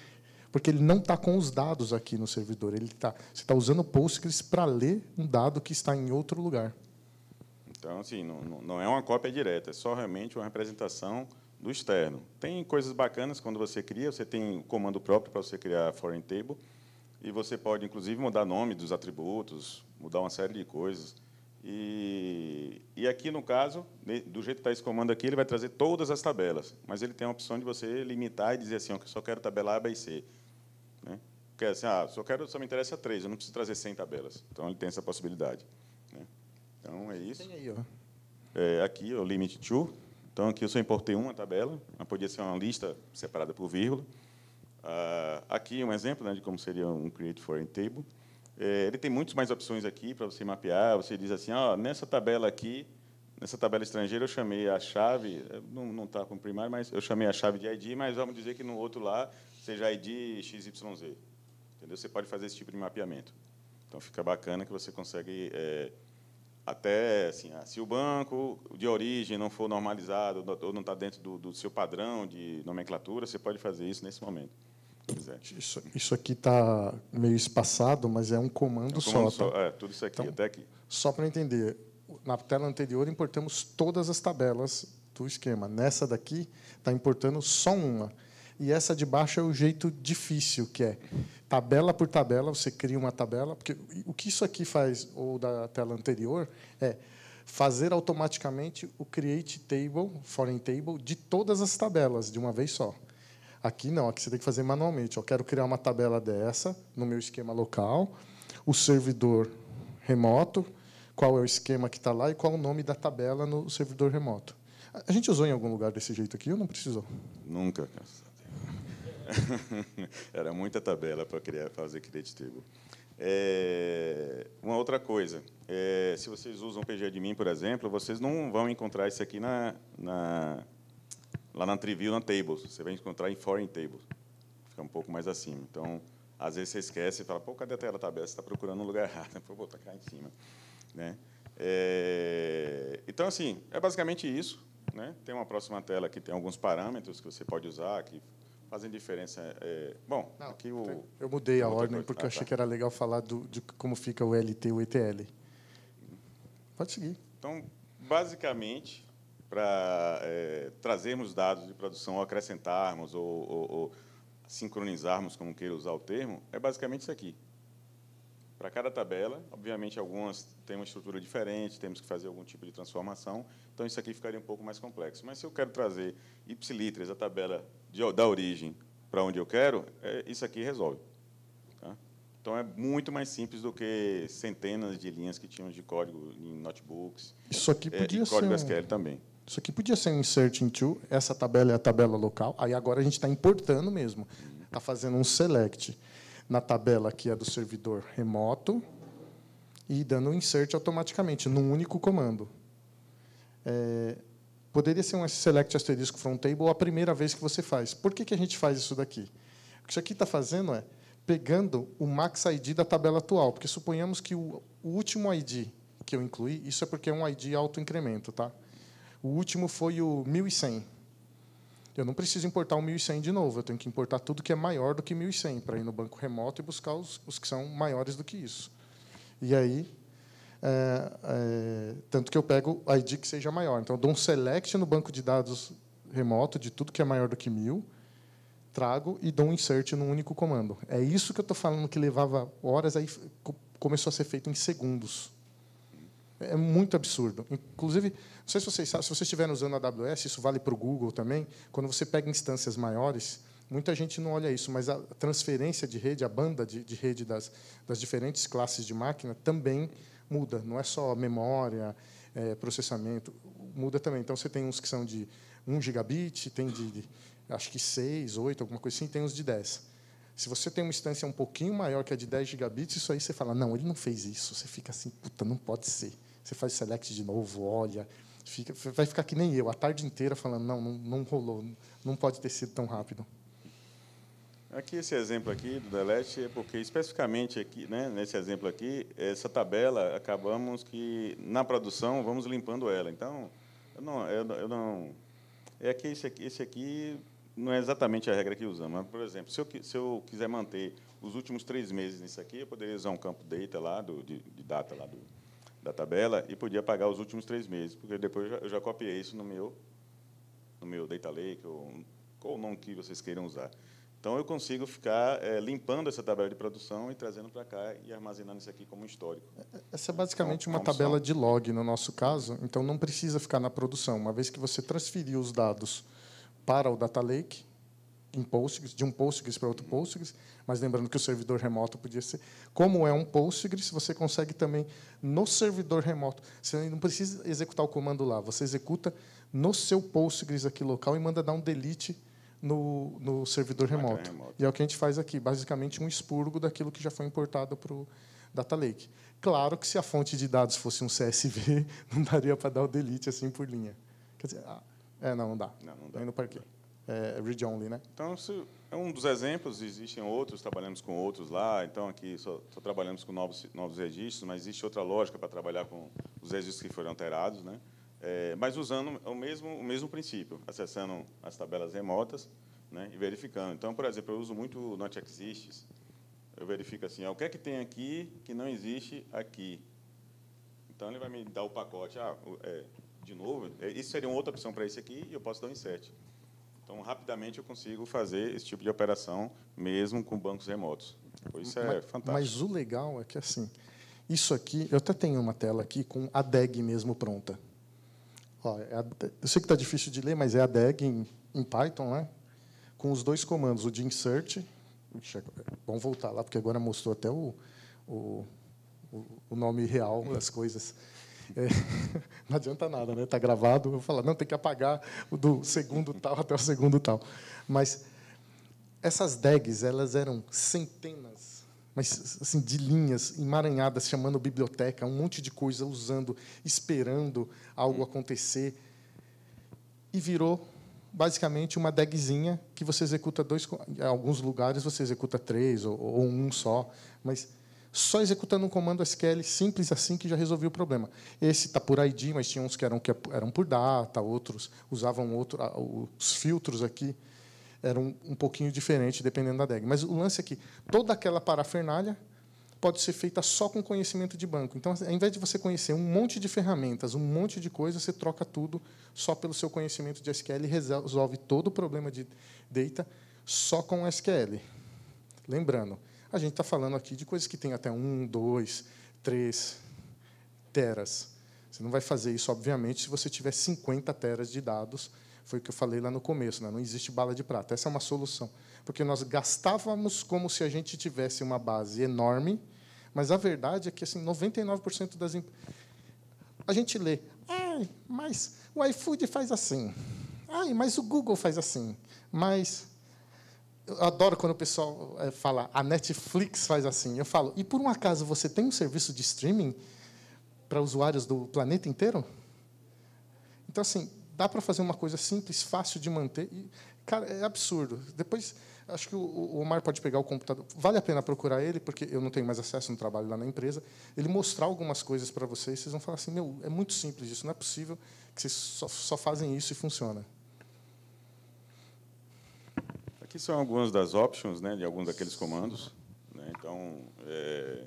Speaker 1: Porque ele não está com os dados aqui no servidor. Ele tá, você está usando o Postgres para ler um dado que está em outro lugar.
Speaker 2: Então, assim, não, não é uma cópia direta, é só realmente uma representação do externo. Tem coisas bacanas quando você cria, você tem o comando próprio para você criar a foreign table, e você pode, inclusive, mudar nome dos atributos, mudar uma série de coisas. E, e aqui, no caso, do jeito que está esse comando aqui, ele vai trazer todas as tabelas, mas ele tem a opção de você limitar e dizer assim, eu só quero tabela A, B e C. Né? Porque, assim, ah, só, quero, só me interessa três, eu não preciso trazer 100 tabelas. Então, ele tem essa possibilidade. Né? Então, é isso. Tem aí, ó. É, aqui, o limit to. Então, aqui eu só importei uma tabela, mas podia ser uma lista separada por vírgula. Uh, aqui um exemplo né, de como seria um Create Foreign Table. É, ele tem muitas mais opções aqui para você mapear. Você diz assim, ó, nessa tabela aqui, nessa tabela estrangeira, eu chamei a chave, eh, não está com primário, mas eu chamei a chave de ID, mas vamos dizer que no outro lá seja ID XYZ. Entendeu? Você pode fazer esse tipo de mapeamento. Então, fica bacana que você consegue... É, até assim, ah, se o banco de origem não for normalizado ou não está dentro do, do, seu padrão de nomenclatura, você pode fazer isso nesse momento. Isso,
Speaker 1: isso aqui está meio espaçado, mas é um comando, é um comando tá? só. só tá?
Speaker 2: é, tudo isso aqui, então, até aqui.
Speaker 1: Só para entender, na tela anterior importamos todas as tabelas do esquema. Nessa daqui está importando só uma. E essa de baixo é o jeito difícil, que é tabela por tabela, você cria uma tabela, porque o que isso aqui faz, ou da tela anterior, é fazer automaticamente o create table, foreign table, de todas as tabelas, de uma vez só. Aqui não, aqui você tem que fazer manualmente. Eu quero criar uma tabela dessa no meu esquema local, o servidor remoto, qual é o esquema que está lá e qual é o nome da tabela no servidor remoto. A gente usou em algum lugar desse jeito aqui ou não precisou?
Speaker 2: Nunca, cara. Era muita tabela para criar, fazer Create Table. É, uma outra coisa, é, se vocês usam PGAdmin, por exemplo, vocês não vão encontrar isso aqui na, na, lá na Trivial, na Tables. Você vai encontrar em Foreign Tables. Fica um pouco mais acima. Então, às vezes você esquece e fala, pô, cadê a tela tabela? Tá você está procurando um lugar errado. Vou botar cá em cima. Né? É, então, assim, é basicamente isso. Né? Tem uma próxima tela que tem alguns parâmetros que você pode usar, que fazem diferença. É, bom, Não, aqui o. Eu mudei a ordem porque ah, eu achei tá. que era
Speaker 1: legal falar do, de como fica o LT e o ETL. Pode seguir.
Speaker 2: Então, basicamente, para é, trazermos dados de produção, ou acrescentarmos, ou, ou, ou sincronizarmos, como queira usar o termo, é basicamente isso aqui para cada tabela. Obviamente, algumas têm uma estrutura diferente, temos que fazer algum tipo de transformação, então isso aqui ficaria um pouco mais complexo. Mas se eu quero trazer ipsilitres, a tabela de, da origem, para onde eu quero, é, isso aqui resolve. Tá? Então é muito mais simples do que centenas de linhas que tínhamos de código em notebooks. Isso aqui é, podia é, ser. Código SQL também. Isso
Speaker 1: aqui podia ser um insert into, essa tabela é a tabela local, aí agora a gente está importando mesmo, está fazendo um select na tabela que é do servidor remoto e dando insert automaticamente, num único comando. É, poderia ser um select asterisco from table a primeira vez que você faz. Por que, que a gente faz isso daqui? O que isso aqui está fazendo é pegando o max ID da tabela atual, porque suponhamos que o, o último ID que eu incluí, isso é porque é um ID auto-incremento, tá? O último foi o 1100. Eu não preciso importar o 1.100 de novo, eu tenho que importar tudo que é maior do que 1.100 para ir no banco remoto e buscar os, os que são maiores do que isso. E aí, é, é, tanto que eu pego a ID que seja maior. Então, eu dou um select no banco de dados remoto de tudo que é maior do que 1.000, trago e dou um insert num único comando. É isso que eu estou falando que levava horas, aí começou a ser feito em segundos. É muito absurdo. Inclusive, não sei se vocês sabem, se vocês estiverem usando a AWS, isso vale para o Google também, quando você pega instâncias maiores, muita gente não olha isso, mas a transferência de rede, a banda de, de rede das, das diferentes classes de máquina também muda. Não é só memória, é, processamento, muda também. Então, você tem uns que são de 1 gigabit, tem de, de acho que 6, 8, alguma coisa assim, tem uns de 10. Se você tem uma instância um pouquinho maior que a de 10 gigabits, isso aí você fala, não, ele não fez isso. Você fica assim, puta, não pode ser. Você faz select de novo, olha, fica, vai ficar que nem eu, a tarde inteira falando, não, não, não rolou, não pode ter sido tão rápido.
Speaker 2: Aqui esse exemplo aqui do delete é porque especificamente aqui, né, nesse exemplo aqui, essa tabela acabamos que na produção vamos limpando ela. Então, eu não, eu, eu não é que esse aqui, esse aqui não é exatamente a regra que usamos. Mas, por exemplo, se eu, se eu quiser manter os últimos três meses nisso aqui, eu poderia usar um campo data lá do de, de data lá do da tabela e podia pagar os últimos três meses, porque depois eu já, eu já copiei isso no meu, no meu data lake, ou qual o nome que vocês queiram usar. Então, eu consigo ficar é, limpando essa tabela de produção e trazendo para cá e armazenando isso aqui como histórico. É, é, essa é basicamente então, uma tabela de
Speaker 1: log, no nosso caso. Então, não precisa ficar na produção. Uma vez que você transferiu os dados para o Data Lake, em Postgres, de um Postgres para outro Postgres, mas lembrando que o servidor remoto podia ser. Como é um Postgres, você consegue também no servidor remoto. Você não precisa executar o comando lá, você executa no seu Postgres aqui local e manda dar um delete no, no servidor remoto. remoto. E é o que a gente faz aqui, basicamente um expurgo daquilo que já foi importado para o Data Lake. Claro que se a fonte de dados fosse um CSV, não daria para dar o delete assim por linha. Quer dizer, ah, é, não, não dá. Não, não dá. aí no parquet é, read-only, né? Então, isso
Speaker 2: é um dos exemplos, existem outros, trabalhamos com outros lá, então aqui só, só trabalhamos com novos, novos registros, mas existe outra lógica para trabalhar com os registros que foram alterados, né? É, mas usando o mesmo, o mesmo princípio, acessando as tabelas remotas né, e verificando. Então, por exemplo, eu uso muito o Not Exists, eu verifico assim, ó, o que é que tem aqui que não existe aqui. Então, ele vai me dar o pacote, ah, é, de novo, é, isso seria uma outra opção para esse aqui, e eu posso dar um insert. Então, rapidamente eu consigo fazer esse tipo de operação mesmo com bancos remotos. isso é mas, fantástico.
Speaker 1: Mas o legal é que assim, isso aqui, eu até tenho uma tela aqui com a DEG mesmo pronta. Ó, é a, eu sei que está difícil de ler, mas é a DEG em, em, Python, né? Com os dois comandos, o de insert. vamos voltar lá, porque agora mostrou até o, o, o nome real das coisas. É, não adianta nada, né? Está gravado, eu vou falar, não, tem que apagar o do segundo tal até o segundo tal. Mas essas DEGs, elas eram centenas, mas assim, de linhas emaranhadas, chamando biblioteca, um monte de coisa, usando, esperando algo acontecer. E virou basicamente uma degzinha que você executa dois. Em alguns lugares você executa três ou, ou um só, mas só executando um comando SQL simples assim que já resolvia o problema. Esse está por ID, mas tinha uns que eram, que eram por data, outros usavam outro, os filtros aqui eram um pouquinho diferente dependendo da DEG. Mas o lance é que toda aquela parafernália pode ser feita só com conhecimento de banco. Então, ao invés de você conhecer um monte de ferramentas, um monte de coisa, você troca tudo só pelo seu conhecimento de SQL e resolve todo o problema de data só com SQL. Lembrando, a gente está falando aqui de coisas que têm até um, dois, três teras. Você não vai fazer isso, obviamente, se você tiver 50 teras de dados. Foi o que eu falei lá no começo, né? não existe bala de prata. Essa é uma solução. Porque nós gastávamos como se a gente tivesse uma base enorme, mas a verdade é que assim, 99% das a gente lê, ai, mas o iFood faz assim. Ai, mas o Google faz assim. Mas eu adoro quando o pessoal é, fala, a Netflix faz assim. Eu falo, e por um acaso você tem um serviço de streaming para usuários do planeta inteiro? Então, assim, dá para fazer uma coisa simples, fácil de manter. E, cara, é absurdo. Depois, acho que o Omar pode pegar o computador. Vale a pena procurar ele, porque eu não tenho mais acesso no trabalho lá na empresa. Ele mostrar algumas coisas para vocês, vocês vão falar assim: meu, é muito simples isso, não é possível que vocês só, só fazem isso e funciona.
Speaker 2: Aqui são algumas das options né, de alguns daqueles comandos. Né? Então, é,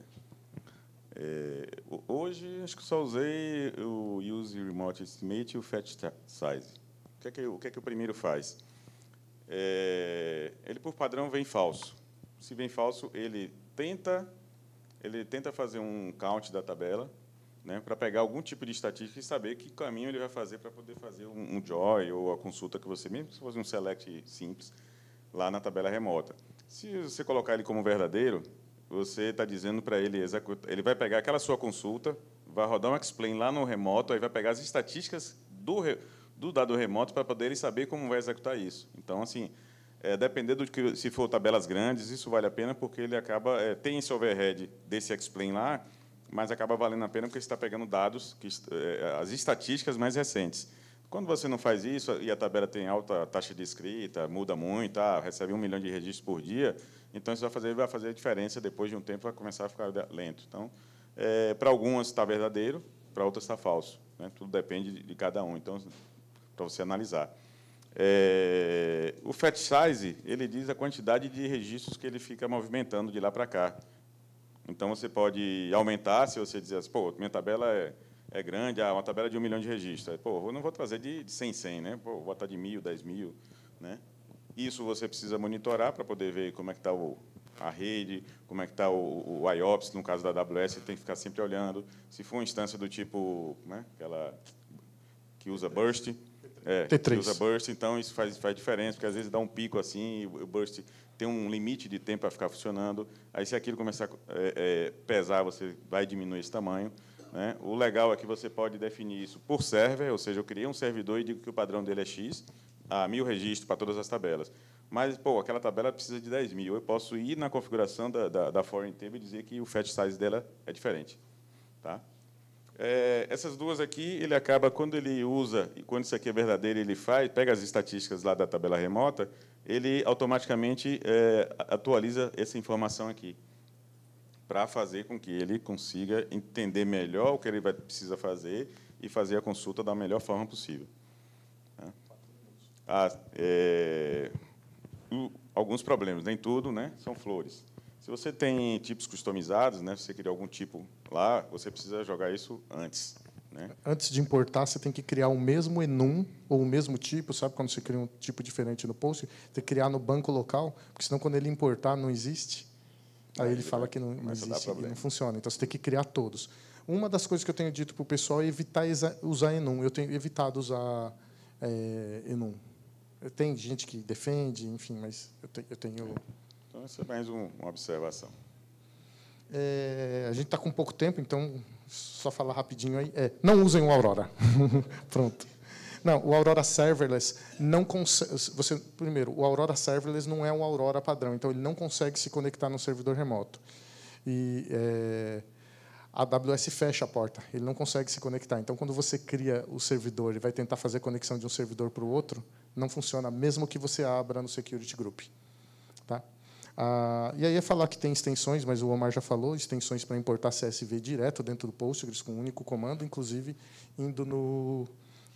Speaker 2: é, hoje, acho que só usei o Use Remote Estimate e o Fetch Size. O que é que, o, que é que o primeiro faz? É, ele, por padrão, vem falso. Se vem falso, ele tenta, ele tenta fazer um count da tabela, né, para pegar algum tipo de estatística e saber que caminho ele vai fazer para poder fazer um, um joy ou a consulta que você, mesmo se fosse um select simples, lá na tabela remota. Se você colocar ele como verdadeiro, você está dizendo para ele executar. Ele vai pegar aquela sua consulta, vai rodar um explain lá no remoto, aí vai pegar as estatísticas do, re, do dado remoto para poder ele saber como vai executar isso. Então, assim, é, dependendo de que, se for tabelas grandes, isso vale a pena porque ele acaba é, tem esse overhead desse explain lá, mas acaba valendo a pena porque está pegando dados, que, é, as estatísticas mais recentes. Quando você não faz isso e a tabela tem alta taxa de escrita, muda muito, ah, recebe um milhão de registros por dia, então isso vai fazer, vai fazer diferença depois de um tempo, vai começar a ficar lento. Então, é, para algumas está verdadeiro, para outras está falso. Né? Tudo depende de cada um, então, para você analisar. É, o fat size, ele diz a quantidade de registros que ele fica movimentando de lá para cá. Então, você pode aumentar, se você dizer assim, pô, minha tabela é é grande, ah, uma tabela de um milhão de registros. Pô, eu não vou trazer de, de 100 em 100, né? Pô, vou botar de mil, dez mil, né? Isso você precisa monitorar para poder ver como é que está a rede, como é que está o, o IOPS, no caso da AWS, tem que ficar sempre olhando. Se for uma instância do tipo, né, aquela que usa Burst, é, T3. usa burst, então isso faz, faz diferença, porque às vezes dá um pico assim, o burst tem um limite de tempo para ficar funcionando. Aí se aquilo começar a é, é, pesar, você vai diminuir esse tamanho. Né? O legal é que você pode definir isso por server, ou seja, eu criei um servidor e digo que o padrão dele é X, a mil registros para todas as tabelas. Mas, pô, aquela tabela precisa de 10 mil. Eu posso ir na configuração da, da, da foreign table e dizer que o fetch size dela é diferente. Tá? É, essas duas aqui, ele acaba, quando ele usa, e quando isso aqui é verdadeiro, ele faz, pega as estatísticas lá da tabela remota, ele automaticamente é, atualiza essa informação aqui para fazer com que ele consiga entender melhor o que ele vai, precisa fazer e fazer a consulta da melhor forma possível. Né? Ah, é, alguns problemas, nem tudo, né? São flores. Se você tem tipos customizados, né? Se você queria algum tipo lá, você precisa jogar isso antes. Né?
Speaker 1: Antes de importar, você tem que criar o mesmo enum ou o mesmo tipo, sabe quando você cria um tipo diferente no post? Tem que criar no banco local, porque senão quando ele importar não existe. Aí ele é, fala que não, não existe, que não funciona. Então você tem que criar todos. Uma das coisas que eu tenho dito para o pessoal é evitar usar Enum. Eu tenho evitado usar é, Enum. Tem gente que defende, enfim, mas eu, te, eu tenho.
Speaker 2: Então, isso é mais um, uma observação.
Speaker 1: É, a gente está com pouco tempo, então só falar rapidinho aí. É, não usem o Aurora. Pronto. Não, o Aurora Serverless não consegue. Você, primeiro, o Aurora Serverless não é um Aurora padrão, então ele não consegue se conectar no servidor remoto. E é, a AWS fecha a porta, ele não consegue se conectar. Então, quando você cria o servidor e vai tentar fazer a conexão de um servidor para o outro, não funciona, mesmo que você abra no Security Group. Tá? Ah, e aí é falar que tem extensões, mas o Omar já falou, extensões para importar CSV direto dentro do Postgres com um único comando, inclusive indo no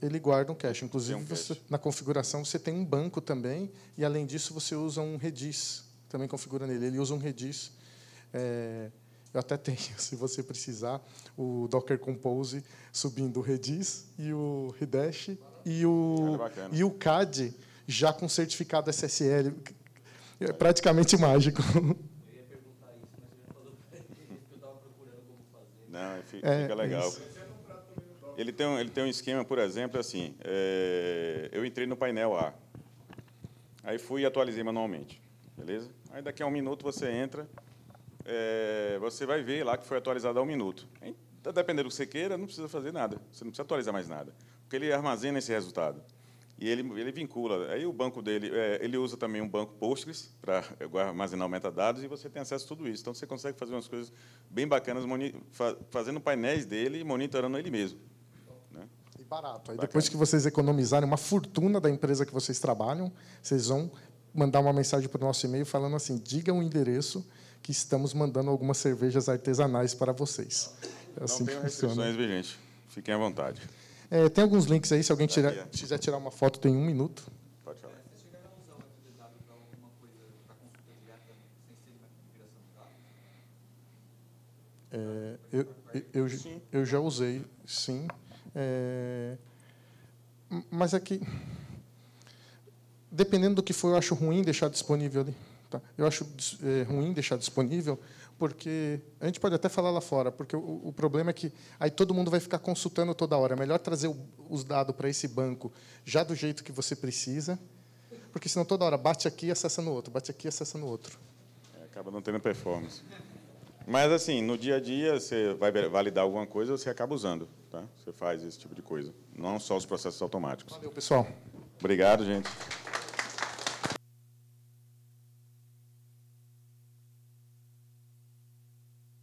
Speaker 1: ele guarda um cache. Inclusive, um você, na configuração, você tem um banco também, e além disso, você usa um Redis, também configura nele. Ele usa um Redis. É, eu até tenho, se você precisar, o Docker Compose subindo o Redis e o Redash e o, e o CAD já com certificado SSL. É praticamente mágico.
Speaker 2: Não, fica, é, legal. Isso. Ele tem, um, ele tem um esquema, por exemplo, assim, é, eu entrei no painel A, aí fui e atualizei manualmente, beleza? Aí daqui a um minuto você entra, é, você vai ver lá que foi atualizado há um minuto. Hein? Tá dependendo do que você queira, não precisa fazer nada, você não precisa atualizar mais nada, porque ele armazena esse resultado. E ele, ele vincula. Aí o banco dele, é, ele usa também um banco Postgres para armazenar metadados e você tem acesso a tudo isso. Então você consegue fazer umas coisas bem bacanas fazendo painéis dele e monitorando ele mesmo barato. Aí depois
Speaker 1: que vocês economizarem uma fortuna da empresa que vocês trabalham, vocês vão mandar uma mensagem para o nosso e-mail falando assim: diga o endereço que estamos mandando algumas cervejas artesanais para vocês. É assim Não que funciona.
Speaker 2: viu, gente? Fiquem à vontade. É, tem alguns links aí, se alguém quiser tirar uma foto,
Speaker 1: tem um minuto. Pode falar. É, eu, eu, eu já usei, sim. É, mas é dependendo do que for, eu acho ruim deixar disponível ali. Tá? Eu acho é, ruim deixar disponível, porque a gente pode até falar lá fora, porque o, o problema é que aí todo mundo vai ficar consultando toda hora. É melhor trazer o, os dados para esse banco já do jeito que você precisa, porque senão toda hora bate aqui e acessa no outro, bate aqui e acessa no outro.
Speaker 2: É, acaba não tendo performance. Mas, assim, no dia a dia, você vai validar alguma coisa, você acaba usando. Tá? Você faz esse tipo de coisa, não só os processos automáticos. Valeu, pessoal. Obrigado, gente.